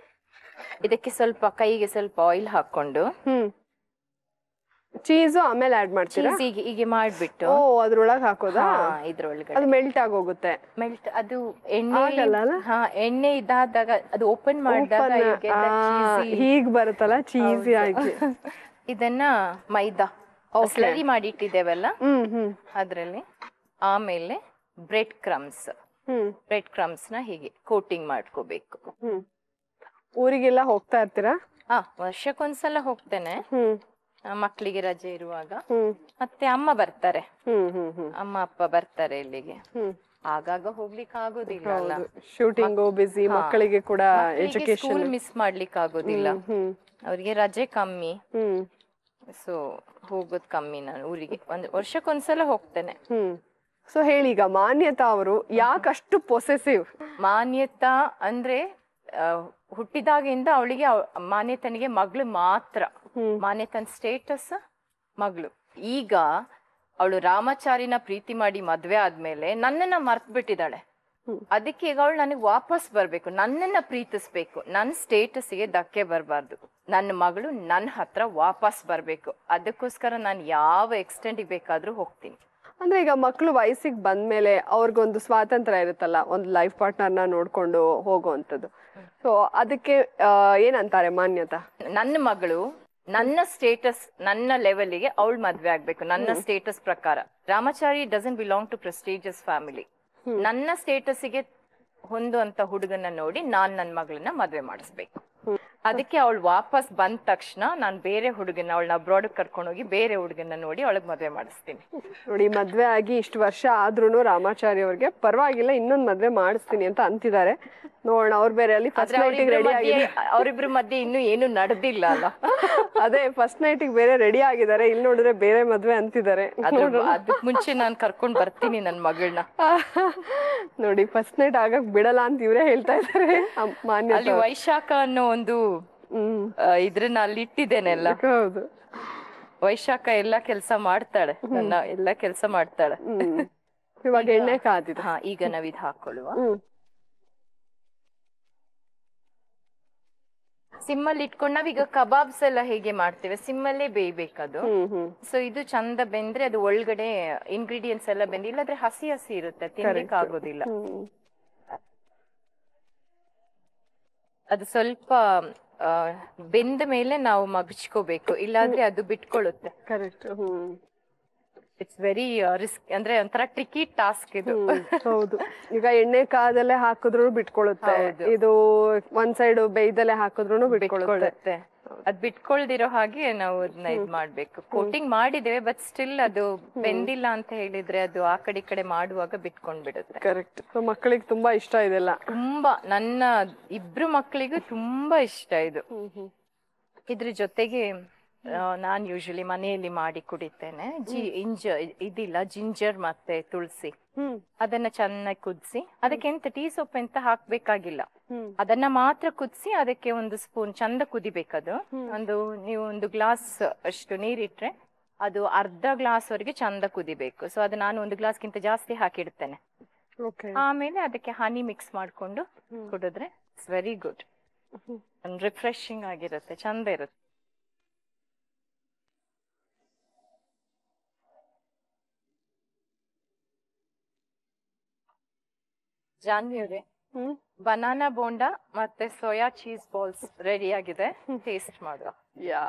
ಇದಕ್ಕೆ ಸ್ವಲ್ಪ ಕೈಗೆ ಸ್ವಲ್ಪ ಆಯಿಲ್ ಹಾಕೊಂಡು ಚೀಸು ಆಮೇಲೆ ಆಡ್ ಮಾಡ್ತೀರಾ ಹೀಗೆ ಹೀಗೆ ಮಾಡಿಬಿಟ್ಟು ಓ ಅದ್ರೊಳಗೆ ಹಾಕೋದಾ ಇದ್ರೊಳಗೆ ಅದು ಮೆಲ್ಟ್ ಆಗೋಗುತ್ತೆ ಮೆಲ್ಟ್ ಅದು ಎಣ್ಣೆ ಹಾ ಎಣ್ಣೆ ಇದಾದಾಗ ಅದು ಓಪನ್ ಮಾಡಿದಾಗ ಹೀಗ್ ಬರುತ್ತಲ್ಲ ಚೀಸಿ ಆಗಿ ಇದನ್ನ ಮೈದಾ ಸ್ಲರಿ ಮಾಡಿ ಇಟ್ಟಿದ್ದೇವಲ್ಲ ಅದರಲ್ಲಿ ಆಮೇಲೆ ಬ್ರೆಡ್ ಕ್ರಮ್ಸ್ ಬ್ರೆಡ್ ಕ್ರಮ್ಸ್ ನ ಹೀಗೆ ಕೋಟಿಂಗ್ ಮಾಡ್ಕೋಬೇಕು ಊರಿಗೆಲ್ಲ ಹೋಗ್ತಾ ಇರ್ತೀರಾ ಹಾ ವರ್ಷಕ್ಕೊಂದ್ಸಲ ಹೋಗ್ತೇನೆ ಮಕ್ಕಳಿಗೆ ರಜೆ ಇರುವಾಗ ಮತ್ತೆ ಅಮ್ಮ ಬರ್ತಾರೆ ಅಮ್ಮ ಅಪ್ಪ ಬರ್ತಾರೆ ಇಲ್ಲಿಗೆ ಆಗಾಗ ಹೋಗ್ಲಿಕ್ಕೆ ಆಗೋದಿಲ್ಲ ಶೂಟಿಂಗ್ ಬಿಸಿ ಮಕ್ಕಳಿಗೆ ಕೂಡ ಎಜುಕೇಶನ್ ಮಿಸ್ ಮಾಡ್ಲಿಕ್ಕೆ ಆಗೋದಿಲ್ಲ ಅವ್ರಿಗೆ ರಜೆ ಕಮ್ಮಿ ಸೊ ಹೋಗೋದ್ ಕಮ್ಮಿ ನಾನು ಊರಿಗೆ ಒಂದ್ ವರ್ಷಕ್ಕೊಂದ್ಸಲ ಹೋಗ್ತೇನೆ ಸೊ ಹೇಳಿ ಈಗ ಮಾನ್ಯತಾ ಅವರು ಯಾಕಷ್ಟು ಪೊಸೆಸಿವ್ ಮಾನ್ಯತಾ ಅಂದ್ರೆ ಹುಟ್ಟಿದಾಗಿಂದ ಅವಳಿಗೆ ಮಾನ್ಯತನಿಗೆ ಮಗಳು ಮಾತ್ರ ಮಾನ್ಯ ಸ್ಟೇಟಸ್ ಮಗಳು ಈಗ ಅವಳು ರಾಮಾಚಾರಿನ ಪ್ರೀತಿ ಮಾಡಿ ಮದ್ವೆ ಆದ್ಮೇಲೆ ನನ್ನನ್ನ ಮರ್ತ್ ಬಿಟ್ಟಿದ್ದಾಳೆ ಅದಕ್ಕೆ ಈಗ ಅವಳು ನನಗೆ ವಾಪಸ್ ಬರ್ಬೇಕು ನನ್ನನ್ನ ಪ್ರೀತಿಸ್ಬೇಕು ನನ್ನ ಸ್ಟೇಟಸ್ಗೆ ಧಕ್ಕೆ ಬರಬಾರ್ದು ನನ್ನ ಮಗಳು ನನ್ನ ಹತ್ರ ವಾಪಸ್ ಬರ್ಬೇಕು ಅದಕ್ಕೋಸ್ಕರ ನಾನು ಯಾವ ಎಕ್ಸ್ಟೆಂಡಿಗೆ ಬೇಕಾದ್ರೂ ಹೋಗ್ತೀನಿ ಅಂದ್ರೆ ಈಗ ಮಕ್ಕಳು ವಯಸ್ಸಿಗೆ ಬಂದ್ಮೇಲೆ ಅವ್ರಿಗೊಂದು ಸ್ವಾತಂತ್ರ್ಯ ಇರುತ್ತಲ್ಲ ಒಂದು ಲೈಫ್ ಪಾರ್ಟ್ನರ್ನ ನೋಡ್ಕೊಂಡು ಹೋಗುವಂಥದ್ದು ಸೊ ಅದಕ್ಕೆ ಏನಂತಾರೆ ಮಾನ್ಯತಾ ನನ್ನ ಮಗಳು ನನ್ನ ಸ್ಟೇಟಸ್ ನನ್ನ ಲೆವೆಲ್ಗೆ ಅವಳು ಮದ್ವೆ ಆಗ್ಬೇಕು ನನ್ನ ಸ್ಟೇಟಸ್ ಪ್ರಕಾರ Ramachari doesn't belong to prestigious family ನನ್ನ ಸ್ಟೇಟಸ್ಗೆ ಹೊಂದುವಂತ ಹುಡುಗನ ನೋಡಿ ನಾನ್ ನನ್ನ ಮಗಳನ್ನ ಮದ್ವೆ ಮಾಡಿಸ್ಬೇಕು ಅದಕ್ಕೆ ಅವಳು ವಾಪಸ್ ಬಂದ ತಕ್ಷಣ ನಾನು ಬೇರೆ ಹುಡುಗನ ಅವಳನ್ನ ಅಬ್ರಾಡ್ ಹೋಗಿ ಬೇರೆ ಹುಡುಗನ ನೋಡಿ ಅವಳಿಗೆ ಮದ್ವೆ ಮಾಡಿಸ್ತೀನಿ ನೋಡಿ ಮದ್ವೆ ಆಗಿ ಇಷ್ಟು ವರ್ಷ ಆದ್ರೂ ರಾಮಾಚಾರಿ ಅವ್ರಿಗೆ ಪರವಾಗಿಲ್ಲ ಇನ್ನೊಂದು ಮದ್ವೆ ಮಾಡಿಸ್ತೀನಿ ಅಂತ ಅಂತಿದ್ದಾರೆ ನೋಡೋಣ ಅವ್ರ ಬೇರೆ ಅಲ್ಲಿ ಫಸ್ಟ್ ನೈಟ್ ರೆಡಿ ಆಗಿ ಅವರಿಬ್ರ ಮಧ್ಯೆ ಇನ್ನು ಏನು ನಡೆದಿಲ್ಲ ಅಲ್ಲ ಅದೇ ಫಸ್ಟ್ ನೈಟ್ ಬೇರೆ ರೆಡಿ ಆಗಿದ್ದಾರೆ ಇಲ್ಲಿ ನೋಡಿದ್ರೆ ಬೇರೆ ಮದ್ವೆ ಅಂತಿದ್ದಾರೆ ಅದಕ್ಕೆ ಮುಂಚೆ ನಾನು ಕರ್ಕೊಂಡು ಬರ್ತೀನಿ ನನ್ನ ಮಗಳನ್ನ ನೋಡಿ ಫಸ್ಟ್ ನೈಟ್ ಆಗಕ್ ಬಿಡಲ್ಲ ಅಂತ ಇವರೇ ಹೇಳ್ತಾ ಇದ್ದಾರೆ ಅಲ್ಲಿ ವೈಶಾಖ ಅನ್ನೋ ಒಂದು ಇದ್ರನ್ನ ಅಲ್ಲಿ ಇಟ್ಟಿದ್ದೇನೆಲ್ಲ ಹೌದು ವೈಶಾಖ ಎಲ್ಲ ಕೆಲಸ ಮಾಡ್ತಾಳೆ ನನ್ನ ಎಲ್ಲ ಕೆಲಸ ಮಾಡ್ತಾಳೆ ಈಗ ಇವಾಗ ಎಣ್ಣೆ ಕಾದಿದೆ ಹಾ ಈಗ ಇದು ಹಾಕೊಳ್ಳುವ ಸಿಮ್ ಸಿಮ್ಮಲ್ಲಿ ಇಟ್ಕೊಂಡು ನಾವೀಗ ಕಬಾಬ್ಸ್ ಎಲ್ಲ ಹೇಗೆ ಮಾಡ್ತೇವೆ ಸಿಮ್ಮಲ್ಲೇ ಬೇಯ್ಬೇಕದು ಅದು ಸೊ ಇದು ಚಂದ ಬೆಂದ್ರೆ ಅದು ಒಳಗಡೆ ಇಂಗ್ರೀಡಿಯೆಂಟ್ಸ್ ಎಲ್ಲ ಬೆಂದ್ರೆ ಇಲ್ಲಾದ್ರೆ ಹಸಿ ಹಸಿ ಇರುತ್ತೆ ತಿನ್ಲಿಕ್ಕೆ ಆಗೋದಿಲ್ಲ ಅದು ಸ್ವಲ್ಪ ಬೆಂದ ಮೇಲೆ ನಾವು ಮಗಚ್ಕೋಬೇಕು ಇಲ್ಲಾಂದ್ರೆ ಅದು ಬಿಟ್ಕೊಳ್ಳುತ್ತೆ ಇಟ್ಸ್ ವೆರಿ ರಿಸ್ಕ್ ಅಂದ್ರೆ ಒಂಥರ ಟ್ರಿಕಿ ಟಾಸ್ಕ್ ಇದು ಹೌದು ಈಗ ಎಣ್ಣೆ ಕಾದಲ್ಲೇ ಹಾಕಿದ್ರು ಬಿಟ್ಕೊಳ್ಳುತ್ತೆ ಇದು ಒಂದ್ ಸೈಡ್ ಬೇಯ್ದಲ್ಲೇ ಹಾಕಿದ್ರು ಬಿಟ್ಕೊಳ್ಳುತ್ತೆ ಅದ್ ಬಿಟ್ಕೊಳ್ದಿರೋ ಹಾಗೆ ನಾವು ಅದನ್ನ ಇದ್ ಮಾಡ್ಬೇಕು ಕೋಟಿಂಗ್ ಮಾಡಿದೇವೆ ಬಟ್ ಸ್ಟಿಲ್ ಅದು ಬೆಂದಿಲ್ಲ ಅಂತ ಹೇಳಿದ್ರೆ ಅದು ಆ ಕಡೆ ಈ ಕಡೆ ಮಾಡುವಾಗ ಬಿಟ್ಕೊಂಡ್ ಬಿಡುತ್ತೆ ಕರೆಕ್ಟ್ ಮಕ್ಕಳಿಗೆ ತುಂಬಾ ಇಷ್ಟ ಇದೆಲ್ಲ ತುಂಬಾ ನನ್ನ ಇಬ್ರು ಮಕ್ಕಳಿಗೂ ತುಂಬಾ ಇಷ್ಟ ಇದು ಇದ್ರ ಜೊತೆಗೆ ನಾನು ಯೂಶಲಿ ಮನೆಯಲ್ಲಿ ಮಾಡಿ ಕುಡಿತೇನೆ ಜಿ ಇಂಜ ಇದಿಲ್ಲ ಜಿಂಜರ್ ಮತ್ತೆ ತುಳಸಿ ಅದನ್ನ ಚೆನ್ನಾಗಿ ಕುದಿಸಿ ಅದಕ್ಕೆ ಎಂತ ಟೀ ಸೊಪ್ಪ ಎಂತ ಹಾಕ್ಬೇಕಾಗಿಲ್ಲ ಅದನ್ನ ಮಾತ್ರ ಕುದಿಸಿ ಅದಕ್ಕೆ ಒಂದು ಸ್ಪೂನ್ ಚಂದ ಕುದಿಬೇಕದು ಒಂದು ನೀವು ಒಂದು ಗ್ಲಾಸ್ ಅಷ್ಟು ನೀರಿಟ್ರೆ ಅದು ಅರ್ಧ ಗ್ಲಾಸ್ ವರೆಗೆ ಚಂದ ಕುದಿಬೇಕು ಸೊ ಅದು ನಾನು ಒಂದು ಗ್ಲಾಸ್ಗಿಂತ ಜಾಸ್ತಿ ಹಾಕಿಡ್ತೇನೆ ಆಮೇಲೆ ಅದಕ್ಕೆ ಹನಿ ಮಿಕ್ಸ್ ಮಾಡಿಕೊಂಡು ಕುಡಿದ್ರೆ ಇಟ್ಸ್ ವೆರಿ ಗುಡ್ ರಿಫ್ರೆಶಿಂಗ್ ಆಗಿರುತ್ತೆ ಚಂದ ಇರುತ್ತೆ ಜಾನ್ವಿ ಹ್ಮ್ ಬನಾನಾ ಬೋಂಡಾ ಮತ್ತೆ ಸೋಯಾ ಚೀಸ್ ಬಾಲ್ಸ್ ರೆಡಿ ಆಗಿದೆ ಟೇಸ್ಟ್ ಮಾಡುವ ಯಾ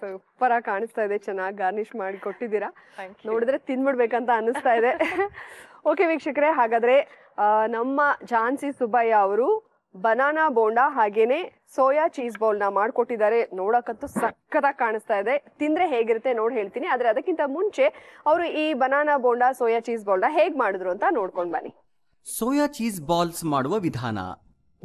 ಸೂಪರ್ ಆಗಿ ಕಾಣಿಸ್ತಾ ಇದೆ ಚೆನ್ನಾಗಿ ಗಾರ್ನಿಶ್ ಮಾಡಿ ಕೊಟ್ಟಿದ್ದೀರಾ ನೋಡಿದ್ರೆ ತಿನ್ಬಿಡ್ಬೇಕಂತ ಅನಿಸ್ತಾ ಇದೆ ಓಕೆ ವೀಕ್ಷಕರೇ ಹಾಗಾದ್ರೆ ನಮ್ಮ ಝಾನ್ಸಿ ಸುಬ್ಬಯ್ಯ ಅವರು ಬನಾನಾ ಬೋಂಡಾ ಹಾಗೇನೆ ಸೋಯಾ ಚೀಸ್ ನ ಮಾಡ್ಕೊಟ್ಟಿದ್ದಾರೆ ನೋಡಕ್ಕಂತೂ ಸಕ್ಕತ್ತಾಗಿ ಕಾಣಿಸ್ತಾ ಇದೆ ತಿಂದ್ರೆ ಹೇಗಿರುತ್ತೆ ನೋಡಿ ಹೇಳ್ತೀನಿ ಆದ್ರೆ ಅದಕ್ಕಿಂತ ಮುಂಚೆ ಅವರು ಈ ಬನಾನಾ ಬೋಂಡಾ ಸೋಯಾ ಚೀಸ್ ಬೌಲ್ನ ಹೇಗೆ ಮಾಡಿದ್ರು ಅಂತ ನೋಡ್ಕೊಂಡು ಬನ್ನಿ ಸೋಯಾ ಚೀಸ್ ಬಾಲ್ಸ್ ಮಾಡುವ ವಿಧಾನ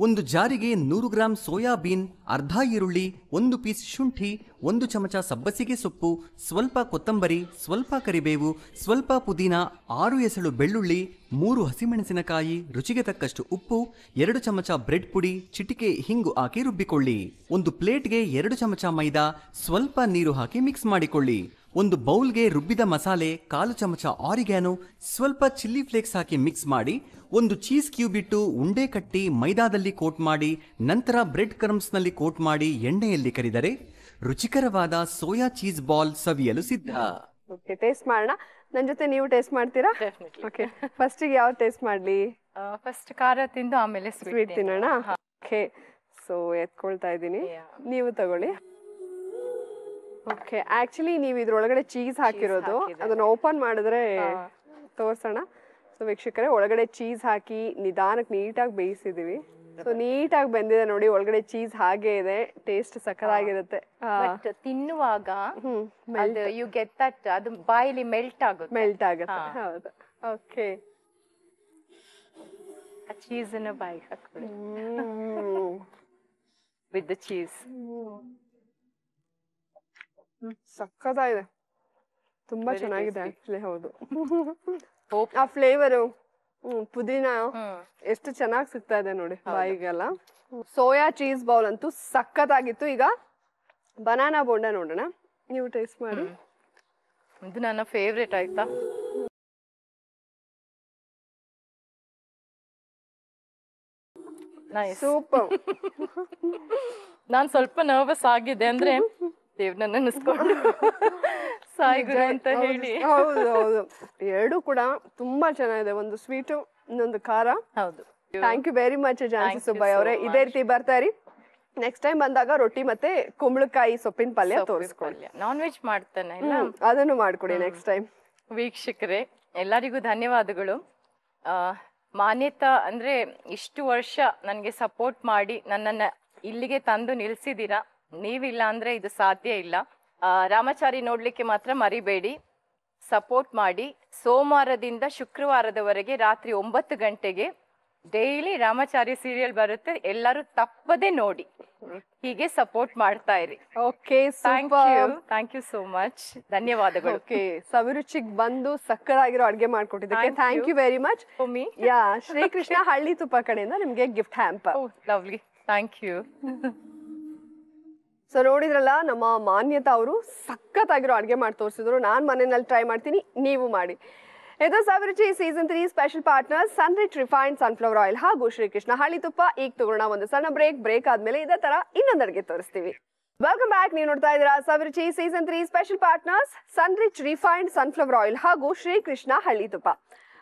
ಒಂದು ಜಾರಿಗೆ ನೂರು ಗ್ರಾಂ ಸೋಯಾಬೀನ್ ಅರ್ಧ ಈರುಳ್ಳಿ ಒಂದು ಪೀಸ್ ಶುಂಠಿ ಒಂದು ಚಮಚ ಸಬ್ಬಸಿಗೆ ಸೊಪ್ಪು ಸ್ವಲ್ಪ ಕೊತ್ತಂಬರಿ ಸ್ವಲ್ಪ ಕರಿಬೇವು ಸ್ವಲ್ಪ ಪುದೀನ ಆರು ಎಸಳು ಬೆಳ್ಳುಳ್ಳಿ ಮೂರು ಹಸಿಮೆಣಸಿನಕಾಯಿ ರುಚಿಗೆ ತಕ್ಕಷ್ಟು ಉಪ್ಪು ಎರಡು ಚಮಚ ಬ್ರೆಡ್ ಪುಡಿ ಚಿಟಿಕೆ ಹಿಂಗು ಹಾಕಿ ರುಬ್ಬಿಕೊಳ್ಳಿ ಒಂದು ಪ್ಲೇಟ್ಗೆ ಎರಡು ಚಮಚ ಮೈದಾ ಸ್ವಲ್ಪ ನೀರು ಹಾಕಿ ಮಿಕ್ಸ್ ಮಾಡಿಕೊಳ್ಳಿ ಒಂದು ಬೌಲ್ಗೆ ರುಬ್ಬಿದ ಮಸಾಲೆ ಕಾಲು ಚಮಚ ಆರಿಗ್ಯಾನೋ ಸ್ವಲ್ಪ ಚಿಲ್ಲಿ ಫ್ಲೇಕ್ಸ್ ಹಾಕಿ ಮಿಕ್ಸ್ ಮಾಡಿ ಒಂದು ಚೀಸ್ ಕ್ಯೂಬ್ ಇಟ್ಟು ಉಂಡೆ ಕಟ್ಟಿ ಮೈದಾದಲ್ಲಿ ಕೋಟ್ ಮಾಡಿ ನಂತರ ಬ್ರೆಡ್ ಕ್ರಮ್ಸ್ನಲ್ಲಿ ಕೋಟ್ ಮಾಡಿ ಎಣ್ಣೆಯಲ್ಲಿ ಕರಿದರೆ ರುಚಿಕರವಾದ ಸೋಯಾ ಚೀಸ್ ಬಾಲ್ ಸವಿಯಲು ಸಿದ್ಧ ಓಕೆ ಟೇಸ್ಟ್ ಮಾಡೋಣ ನನ್ನ ಜೊತೆ ನೀವು ಟೇಸ್ಟ್ ಮಾಡ್ತೀರಾ ಓಕೆ ಫಸ್ಟಿಗೆ ಯಾವ ಟೇಸ್ಟ್ ಮಾಡಲಿ ಫಸ್ಟ್ ಖಾರ ತಿಂದು ಆಮೇಲೆ ಸ್ವೀಟ್ ತಿನ್ನೋಣ ಓಕೆ ಸೊ ಎತ್ಕೊಳ್ತಾ ಇದ್ದೀನಿ ನೀವು ತಗೊಳ್ಳಿ ಓಕೆ ಆಕ್ಚುಲಿ ನೀವು ಇದ್ರೊಳಗಡೆ ಚೀಸ್ ಹಾಕಿರೋದು ಅದನ್ನ ಓಪನ್ ಮಾಡಿದ್ರೆ ತೋರ್ಸೋಣ ಸೊ ವೀಕ್ಷಕರೇ ಒಳಗಡೆ ಚೀಸ್ ಹಾಕಿ ನಿಧಾನಕ್ಕೆ ನೀಟಾಗಿ ಬೇಯಿಸಿದೀವಿ ಸೊ ನೀಟಾಗಿ ಬಂದಿದೆ ನೋಡಿ ಒಳಗಡೆ ಚೀಸ್ ಹಾಗೆ ಇದೆ ಟೇಸ್ಟ್ ಸಕಲಾಗಿರುತ್ತೆ ಬಟ್ ತಿನ್ನುವಾಗ ಯು ಗೆಟ್ ದಟ್ ಅದು ಬಾಯಲ್ಲಿ ಮೆಲ್ಟ್ ಆಗುತ್ತೆ ಮೆಲ್ಟ್ ಆಗುತ್ತೆ ಹೌದು ಓಕೆ ಆ ಚೀಸನ್ನು ಬಾಯಿಗೆ ಹಾಕೊಳ್ಳಿ ವಿತ್ ದ ಚೀಸ್ ಸಕ್ಕತ್ತಾಗಿದೆ ತುಂಬಾ ಚೆನ್ನಾಗಿದೆ ಆಕ್ಚುಲಿ ಹೌದು ಆ ಫ್ಲೇವರು ಪುದೀನ ಎಷ್ಟು ಚೆನ್ನಾಗಿ ಸಿಗ್ತಾ ಇದೆ ನೋಡಿ ಬಾಯಿಗೆಲ್ಲ ಸೋಯಾ ಚೀಸ್ ಬೌಲ್ ಅಂತೂ ಸಕ್ಕತ್ತಾಗಿತ್ತು ಈಗ ಬನಾನಾ ಬೋಂಡ ನೋಡೋಣ ನೀವು ಟೇಸ್ಟ್ ಮಾಡಿ ಇದು ನನ್ನ ಫೇವ್ರೇಟ್ ಆಯ್ತಾ ಸೂಪರ್ ನಾನು ಸ್ವಲ್ಪ ನರ್ವಸ್ ಆಗಿದೆ ಅಂದ್ರೆ ದೇವ್ರನ್ನ ನೆನೆಸ್ಕೊಂಡು ಸಾಯಿಗುರು ಅಂತ ಹೇಳಿ ಹೌದು ಹೌದು ಎರಡು ಕೂಡ ತುಂಬಾ ಚೆನ್ನಾಗಿದೆ ಒಂದು ಸ್ವೀಟ್ ಇನ್ನೊಂದು ಖಾರ ಹೌದು thank you very much Jhansi Subbaiah ಅವರೇ ಇದೇ ರೀತಿ ಬರ್ತಾ ಇರಿ ನೆಕ್ಸ್ಟ್ ಟೈಮ್ ಬಂದಾಗ ರೊಟ್ಟಿ ಮತ್ತೆ ಕುಂಬಳಕಾಯಿ ಸೊಪ್ಪಿನ ಪಲ್ಯ ತೋರಿಸ್ಕೊಳ್ಳಿ ನಾನ್ ವೆಜ್ ಮಾಡ್ತಾನೆ ಅದನ್ನು ಮಾಡ್ಕೊಡಿ ನೆಕ್ಸ್ಟ್ ಟೈಮ್ ವೀಕ್ಷಕರೇ ಎಲ್ಲರಿಗೂ ಧನ್ಯವಾದಗಳು ಮಾನ್ಯತಾ ಅಂದ್ರೆ ಇಷ್ಟು ವರ್ಷ ನನಗೆ ಸಪೋರ್ಟ್ ಮಾಡಿ ನನ್ನನ್ನ ಇಲ್ಲಿಗೆ ತಂದು ನಿಲ್ಸಿದೀರಾ ನೀವಿಲ್ಲ ಅಂದ್ರೆ ಇದು ಸಾಧ್ಯ ಇಲ್ಲ ರಾಮಚಾರಿ ನೋಡ್ಲಿಕ್ಕೆ ಮಾತ್ರ ಮರಿಬೇಡಿ ಸಪೋರ್ಟ್ ಮಾಡಿ ಸೋಮವಾರದಿಂದ ಶುಕ್ರವಾರದವರೆಗೆ ರಾತ್ರಿ ಒಂಬತ್ತು ಗಂಟೆಗೆ ಡೈಲಿ ರಾಮಚಾರಿ ಸೀರಿಯಲ್ ಬರುತ್ತೆ ಎಲ್ಲರೂ ತಪ್ಪದೆ ನೋಡಿ ಹೀಗೆ ಸಪೋರ್ಟ್ ಮಾಡ್ತಾ ಇರಿ okay thank you so much ಧನ್ಯವಾದಗಳು ಓಕೆ ಸವಿರುಚಿಗ್ ಬಂದು ಸಕ್ಕರಾಗಿರೋ ಆಗಿರೋ ಅಡುಗೆ ಮಾಡ್ಕೊಟ್ಟಿದ್ದಕ್ಕೆ ಥ್ಯಾಂಕ್ ಯು ವೆರಿ ಮಚ್ ಓಮಿ ಯಾ ಶ್ರೀಕೃಷ್ಣ ಹಳ್ಳಿ ತುಪ್ಪ ಕಡೆಯಿಂದ ನಿಮಗೆ gift hamper lovely thank you so ನೋಡಿದ್ರಲ್ಲ ನಮ್ಮ ಮಾನ್ಯತಾ ಅವರು ಸಖತ್ತಾಗಿರೋ ಅಡುಗೆ ಮಾಡಿ ತೋರಿಸಿದ್ರು ನಾನು ಮನೆಯಲ್ಲಿ ಟ್ರೈ ಮಾಡ್ತೀನಿ ನೀವು ಮಾಡಿ ಇದು Saviruchi season three special partner Sunrich refined sunflower oil ಹಾಗೂ ಶ್ರೀಕೃಷ್ಣ ಹಳ್ಳಿ ತುಪ್ಪ ಈಗ ತಗೊಳ್ಳೋಣ ಒಂದು ಸಣ್ಣ ಬ್ರೇಕ್ ಬ್ರೇಕ್ ಆದ್ಮೇಲೆ ಇದೇ ತರ ಇನ್ನೊಂದು ಅಡುಗೆ ತೋರಿಸ್ತೀವಿ ವೆಲ್ಕಮ್ ಬ್ಯಾಕ್ ನೀವು ನೋಡ್ತಾ ಇದ್ದೀರಾ Saviruchi season three special partners Sunrich refined sunflower oil ಹಾಗೂ ಶ್ರೀಕೃಷ್ಣ ಹಳ್ಳಿ ತುಪ್ಪ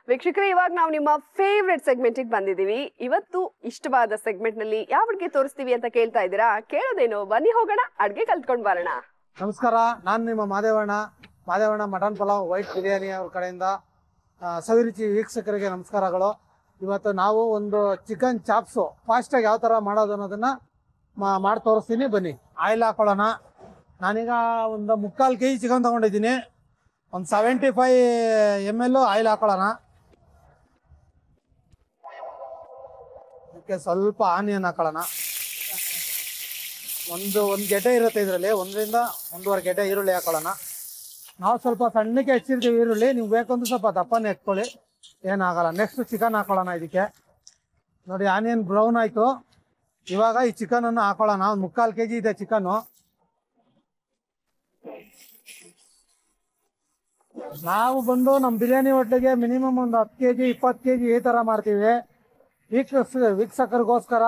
ವೀಕ್ಷಕರೇ ಇವಾಗ ನಾವು ನಿಮ್ಮ ಫೇವ್ರೆಟ್ ಸೆಗ್ಮೆಂಟಿಗೆ ಬಂದಿದ್ದೀವಿ ಇವತ್ತು ಇಷ್ಟವಾದ ಸೆಗ್ಮೆಂಟ್ನಲ್ಲಿ ಯಾವ ಅಡುಗೆ ತೋರಿಸ್ತೀವಿ ಅಂತ ಕೇಳ್ತಾ ಇದ್ದೀರಾ ಕೇಳೋದೇನು ಬನ್ನಿ ಹೋಗೋಣ ಅಡುಗೆ ಕಲ್ತ್ಕೊಂಡು ಬರೋಣ ನಮಸ್ಕಾರ ನಾನು ನಿಮ್ಮ ಮಾದೇವಣ್ಣ ಮಾದೇವಣ್ಣ ಮಟನ್ ಪಲಾವ್ ವೈಟ್ ಬಿರಿಯಾನಿ ಅವ್ರ ಕಡೆಯಿಂದ ಸವಿರುಚಿ ವೀಕ್ಷಕರಿಗೆ ನಮಸ್ಕಾರಗಳು ಇವತ್ತು ನಾವು ಒಂದು ಚಿಕನ್ ಚಾಪ್ಸು ಫಾಸ್ಟಾಗಿ ಯಾವ ಥರ ಮಾಡೋದು ಅನ್ನೋದನ್ನು ಮಾಡಿ ತೋರಿಸ್ತೀನಿ ಬನ್ನಿ ಆಯಿಲ್ ಹಾಕೊಳ್ಳೋಣ ನಾನೀಗ ಒಂದು ಮುಕ್ಕಾಲು ಕೆ ಜಿ ಚಿಕನ್ ತಗೊಂಡಿದ್ದೀನಿ ಒಂದು seventy five M L oil ಹಾಕೊಳ್ಳೋಣ ಅದಕ್ಕೆ ಸ್ವಲ್ಪ ಆನಿಯನ್ ಹಾಕೊಳ್ಳೋಣ ಒಂದು ಒಂದು ಗೆಡ್ಡೆ ಇರುತ್ತೆ ಇದರಲ್ಲಿ ಒಂದರಿಂದ ಒಂದೂವರೆ ಗೆಡ್ಡೆ ಈರುಳ್ಳಿ ಹಾಕೊಳ್ಳೋಣ ನಾವು ಸ್ವಲ್ಪ ಸಣ್ಣಕ್ಕೆ ಹೆಚ್ಚಿರ್ತೀವಿ ಈರುಳ್ಳಿ ನೀವು ಬೇಕಂದ್ರೆ ಸ್ವಲ್ಪ ದಪ್ಪನೇ ಎತ್ಕೊಳ್ಳಿ ಏನಾಗಲ್ಲ ನೆಕ್ಸ್ಟ್ ಚಿಕನ್ ಹಾಕೊಳ್ಳೋಣ ಇದಕ್ಕೆ ನೋಡಿ ಆನಿಯನ್ ಬ್ರೌನ್ ಆಯಿತು ಇವಾಗ ಈ ಚಿಕನನ್ನು ಹಾಕೊಳ್ಳೋಣ ಒಂದು ಮುಕ್ಕಾಲು ಕೆ ಜಿ ಇದೆ ಚಿಕನ್ನು ನಾವು ಬಂದು ನಮ್ಮ ಬಿರಿಯಾನಿ ಹೋಟ್ಲಿಗೆ ಮಿನಿಮಮ್ ಒಂದು ಹತ್ತು ಕೆ ಜಿ ಇಪ್ಪತ್ತು ಕೆ ಜಿ ಈ ಥರ ಮಾಡ್ತೀವಿ ವೀಕ್ಷಸ್ ವೀಕ್ಷಕರಿಗೋಸ್ಕರ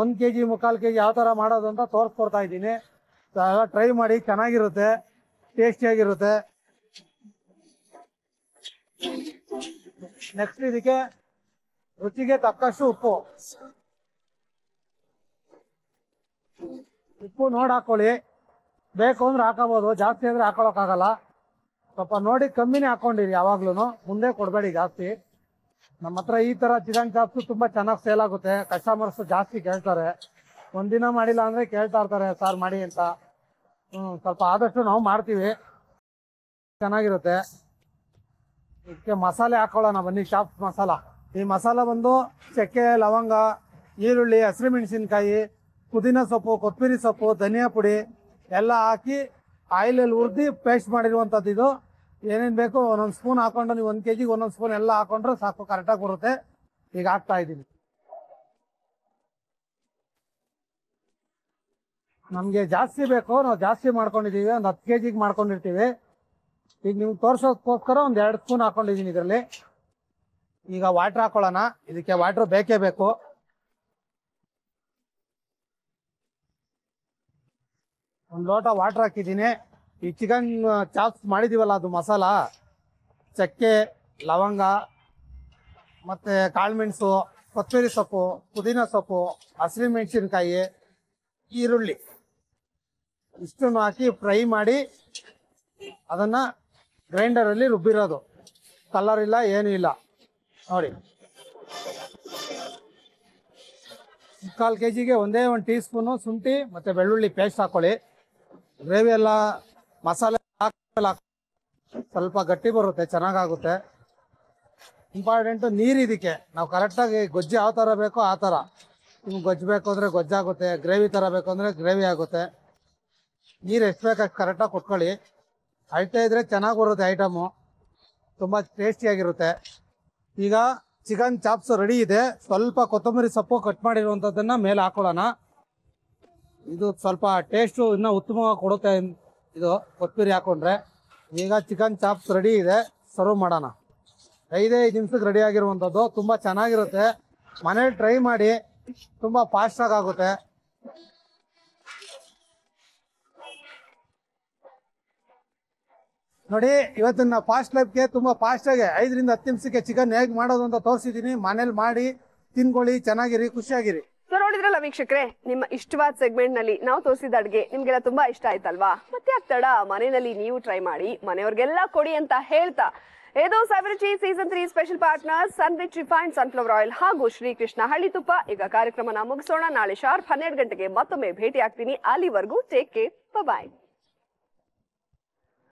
ಒಂದು ಕೆ ಜಿ ಮುಕ್ಕಾಲು ಕೆ ಜಿ ಯಾವ ಥರ ಮಾಡೋದು ಅಂತ ತೋರಿಸ್ಕೊಡ್ತಾ ಇದ್ದೀನಿ ಟ್ರೈ ಮಾಡಿ ಚೆನ್ನಾಗಿರುತ್ತೆ ಟೇಸ್ಟಿಯಾಗಿರುತ್ತೆ ನೆಕ್ಸ್ಟ್ ಇದಕ್ಕೆ ರುಚಿಗೆ ತಕ್ಕಷ್ಟು ಉಪ್ಪು ಉಪ್ಪು ನೋಡಿ ಹಾಕೊಳ್ಳಿ ಬೇಕು ಅಂದ್ರೆ ಹಾಕೋಬಹುದು ಜಾಸ್ತಿ ಅಂದ್ರೆ ಆಗಲ್ಲ ಸ್ವಲ್ಪ ನೋಡಿ ಕಮ್ಮಿನೇ ಹಾಕೊಂಡಿರಿ ಯಾವಾಗ್ಲೂ ಮುಂದೆ ಕೊಡಬೇಡಿ ಜಾಸ್ತಿ ನಮ್ಮ ಹತ್ರ ಈ ತರ ಚಿಕನ್ ಚಾಪ್ಸ್ ತುಂಬಾ ಚೆನ್ನಾಗಿ ಸೇಲ್ ಆಗುತ್ತೆ ಕಸ್ಟಮರ್ಸ್ ಜಾಸ್ತಿ ಕೇಳ್ತಾರೆ ಒಂದಿನ ಮಾಡಿಲ್ಲ ಅಂದ್ರೆ ಕೇಳ್ತಾ ಇರ್ತಾರೆ ಸಾರ್ ಮಾಡಿ ಅಂತ ಹ್ಮ್ ಸ್ವಲ್ಪ ಆದಷ್ಟು ನಾವು ಮಾಡ್ತೀವಿ ಚೆನ್ನಾಗಿರುತ್ತೆ ಇದಕ್ಕೆ ಮಸಾಲೆ ಹಾಕೊಳ್ಳೋಣ ಬನ್ನಿ ಶಾಪ್ ಮಸಾಲ ಈ ಮಸಾಲ ಬಂದು ಚಕ್ಕೆ ಲವಂಗ ಈರುಳ್ಳಿ ಹಸಿರು ಮೆಣಸಿನ್ಕಾಯಿ ಪುದೀನ ಸೊಪ್ಪು ಕೊತ್ತಿರಿ ಸೊಪ್ಪು ಧನಿಯಾ ಪುಡಿ ಎಲ್ಲ ಹಾಕಿ ಆಯಿಲಲ್ಲಿ ಉರ್ದಿ ಪೇಸ್ಟ್ ಮಾಡಿರುವಂಥದ್ದು ಇದು ಏನೇನ್ ಬೇಕು ಒಂದೊಂದು ಸ್ಪೂನ್ ಹಾಕೊಂಡು ನೀವು ಒಂದ್ ಕೆ ಒಂದೊಂದ್ ಒಂದೊಂದು ಸ್ಪೂನ್ ಎಲ್ಲ ಹಾಕೊಂಡ್ರೆ ಸಾಕು ಕರೆಕ್ಟಾಗಿ ಬರುತ್ತೆ ಈಗ ಹಾಕ್ತಾ ಇದೀನಿ ನಮಗೆ ಜಾಸ್ತಿ ಬೇಕು ನಾವು ಜಾಸ್ತಿ ಮಾಡ್ಕೊಂಡಿದೀವಿ ಒಂದು ಹತ್ತು ಕೆ ಮಾಡ್ಕೊಂಡಿರ್ತೀವಿ ಈಗ ನಿಮ್ಗೆ ತೋರ್ಸೋದಕ್ಕೋಸ್ಕರ ಒಂದ್ ಎರಡು ಸ್ಪೂನ್ ಹಾಕೊಂಡಿದ್ದೀನಿ ಇದರಲ್ಲಿ ಈಗ ವಾಟ್ರ್ ಹಾಕೊಳ್ಳೋಣ ಇದಕ್ಕೆ ವಾಟ್ರ್ ಬೇಕೇ ಬೇಕು ಒಂದು ಲೋಟ ವಾಟ್ರ್ ಹಾಕಿದ್ದೀನಿ ಈ ಚಿಕನ್ ಚಾಪ್ಸ್ ಮಾಡಿದ್ದೀವಲ್ಲ ಅದು ಮಸಾಲ ಚಕ್ಕೆ ಲವಂಗ ಮತ್ತು ಕಾಳುಮೆಣಸು ಕೊತ್ತಂಬರಿ ಸೊಪ್ಪು ಪುದೀನ ಸೊಪ್ಪು ಹಸಿರು ಮೆಣಸಿನ್ಕಾಯಿ ಈರುಳ್ಳಿ ಇಷ್ಟನ್ನು ಹಾಕಿ ಫ್ರೈ ಮಾಡಿ ಅದನ್ನು ಗ್ರೈಂಡರಲ್ಲಿ ರುಬ್ಬಿರೋದು ಕಲರ್ ಇಲ್ಲ ಏನೂ ಇಲ್ಲ ನೋಡಿ ಕಾಲು ಕೆ ಜಿಗೆ ಒಂದೇ ಒಂದು ಟೀ ಸ್ಪೂನು ಶುಂಠಿ ಮತ್ತು ಬೆಳ್ಳುಳ್ಳಿ ಪೇಸ್ಟ್ ಹಾಕ್ಕೊಳ್ಳಿ ಗ್ರೇವಿ ಎಲ್ಲ ಮಸಾಲೆ ಹಾಕಿ ಸ್ವಲ್ಪ ಗಟ್ಟಿ ಬರುತ್ತೆ ಚೆನ್ನಾಗಾಗುತ್ತೆ ಇಂಪಾರ್ಟೆಂಟು ನೀರು ಇದಕ್ಕೆ ನಾವು ಕರೆಕ್ಟಾಗಿ ಗೊಜ್ಜು ಯಾವ ಥರ ಬೇಕೋ ಆ ಥರ ನಿಮ್ಗೆ ಗೊಜ್ಜು ಬೇಕು ಅಂದರೆ ಗೊಜ್ಜಾಗುತ್ತೆ ಗ್ರೇವಿ ಥರ ಬೇಕು ಅಂದರೆ ಗ್ರೇವಿ ಆಗುತ್ತೆ ನೀರು ಎಷ್ಟು ಬೇಕು ಕರೆಕ್ಟಾಗಿ ಕೊಟ್ಕೊಳ್ಳಿ ಅಳತೆ ಇದ್ದರೆ ಚೆನ್ನಾಗಿ ಬರುತ್ತೆ ಐಟಮು ತುಂಬ ಟೇಸ್ಟಿಯಾಗಿರುತ್ತೆ ಈಗ ಚಿಕನ್ ಚಾಪ್ಸ್ ರೆಡಿ ಇದೆ ಸ್ವಲ್ಪ ಕೊತ್ತಂಬರಿ ಸೊಪ್ಪು ಕಟ್ ಮಾಡಿರುವಂಥದ್ದನ್ನು ಮೇಲೆ ಹಾಕೊಳ್ಳೋಣ ಇದು ಸ್ವಲ್ಪ ಟೇಸ್ಟು ಇನ್ನೂ ಉತ್ತಮವಾಗಿ ಕೊಡುತ್ತೆ ಇದು ಕೊತ್ತೂರಿ ಹಾಕೊಂಡ್ರೆ ಈಗ ಚಿಕನ್ ಚಾಪ್ಸ್ ರೆಡಿ ಇದೆ ಸರ್ವ್ ಮಾಡೋಣ ಐದೇ ಐದು ನಿಮಿಷಕ್ಕೆ ರೆಡಿ ಆಗಿರುವಂಥದ್ದು ತುಂಬ ಚೆನ್ನಾಗಿರುತ್ತೆ ಮನೇಲಿ ಟ್ರೈ ಮಾಡಿ ತುಂಬ ಫಾಸ್ಟಾಗಿ ಆಗುತ್ತೆ ನೋಡಿ ಇವತ್ತಿನ ಫಾಸ್ಟ್ ಲೈಫ್ಗೆ ತುಂಬ ಫಾಸ್ಟಾಗಿ ಐದರಿಂದ ಹತ್ತು ನಿಮಿಷಕ್ಕೆ ಚಿಕನ್ ಹೇಗೆ ಮಾಡೋದು ಅಂತ ತೋರಿಸಿದ್ದೀನಿ ಮನೇಲಿ ಮಾಡಿ ತಿನ್ಕೊಳ್ಳಿ ಚೆನ್ನಾಗಿರಿ ಖುಷಿಯಾಗಿರಿ ಸೊ ನೋಡಿದ್ರಲ್ಲ ವೀಕ್ಷಕ್ರೆ ನಿಮ್ಮ ಇಷ್ಟವಾದ ಸೆಗ್ಮೆಂಟ್ ನಲ್ಲಿ ನಾವು ತೋರಿಸಿದ ಅಡ್ಗೆ ನಿಮ್ಗೆಲ್ಲ ತುಂಬಾ ಇಷ್ಟ ಆಯ್ತಲ್ವಾ ಮತ್ತೆ ಆಗ್ತಾಡ ಮನೆಯಲ್ಲಿ ನೀವು ಟ್ರೈ ಮಾಡಿ ಮನೆಯವ್ರಿಗೆಲ್ಲ ಕೊಡಿ ಅಂತ ಹೇಳ್ತಾ ಏದೋ Saviruchi season three special partner Sunrich refine sunflower oil ಹಾಗೂ ಶ್ರೀಕೃಷ್ಣ ಹಳ್ಳಿ ತುಪ್ಪ ಈಗ ಕಾರ್ಯಕ್ರಮನ ಮುಗಿಸೋಣ ನಾಳೆ ಶಾರ್ಪ್ ಹನ್ನೆರಡು ಗಂಟೆಗೆ ಮತ್ತೊಮ್ಮೆ ಭೇಟಿ ಆಗ್ತೀನಿ ಅಲ್ಲಿವರೆಗೂ ಟೇಕ್ ಕೇರ್ ಬಾಯ್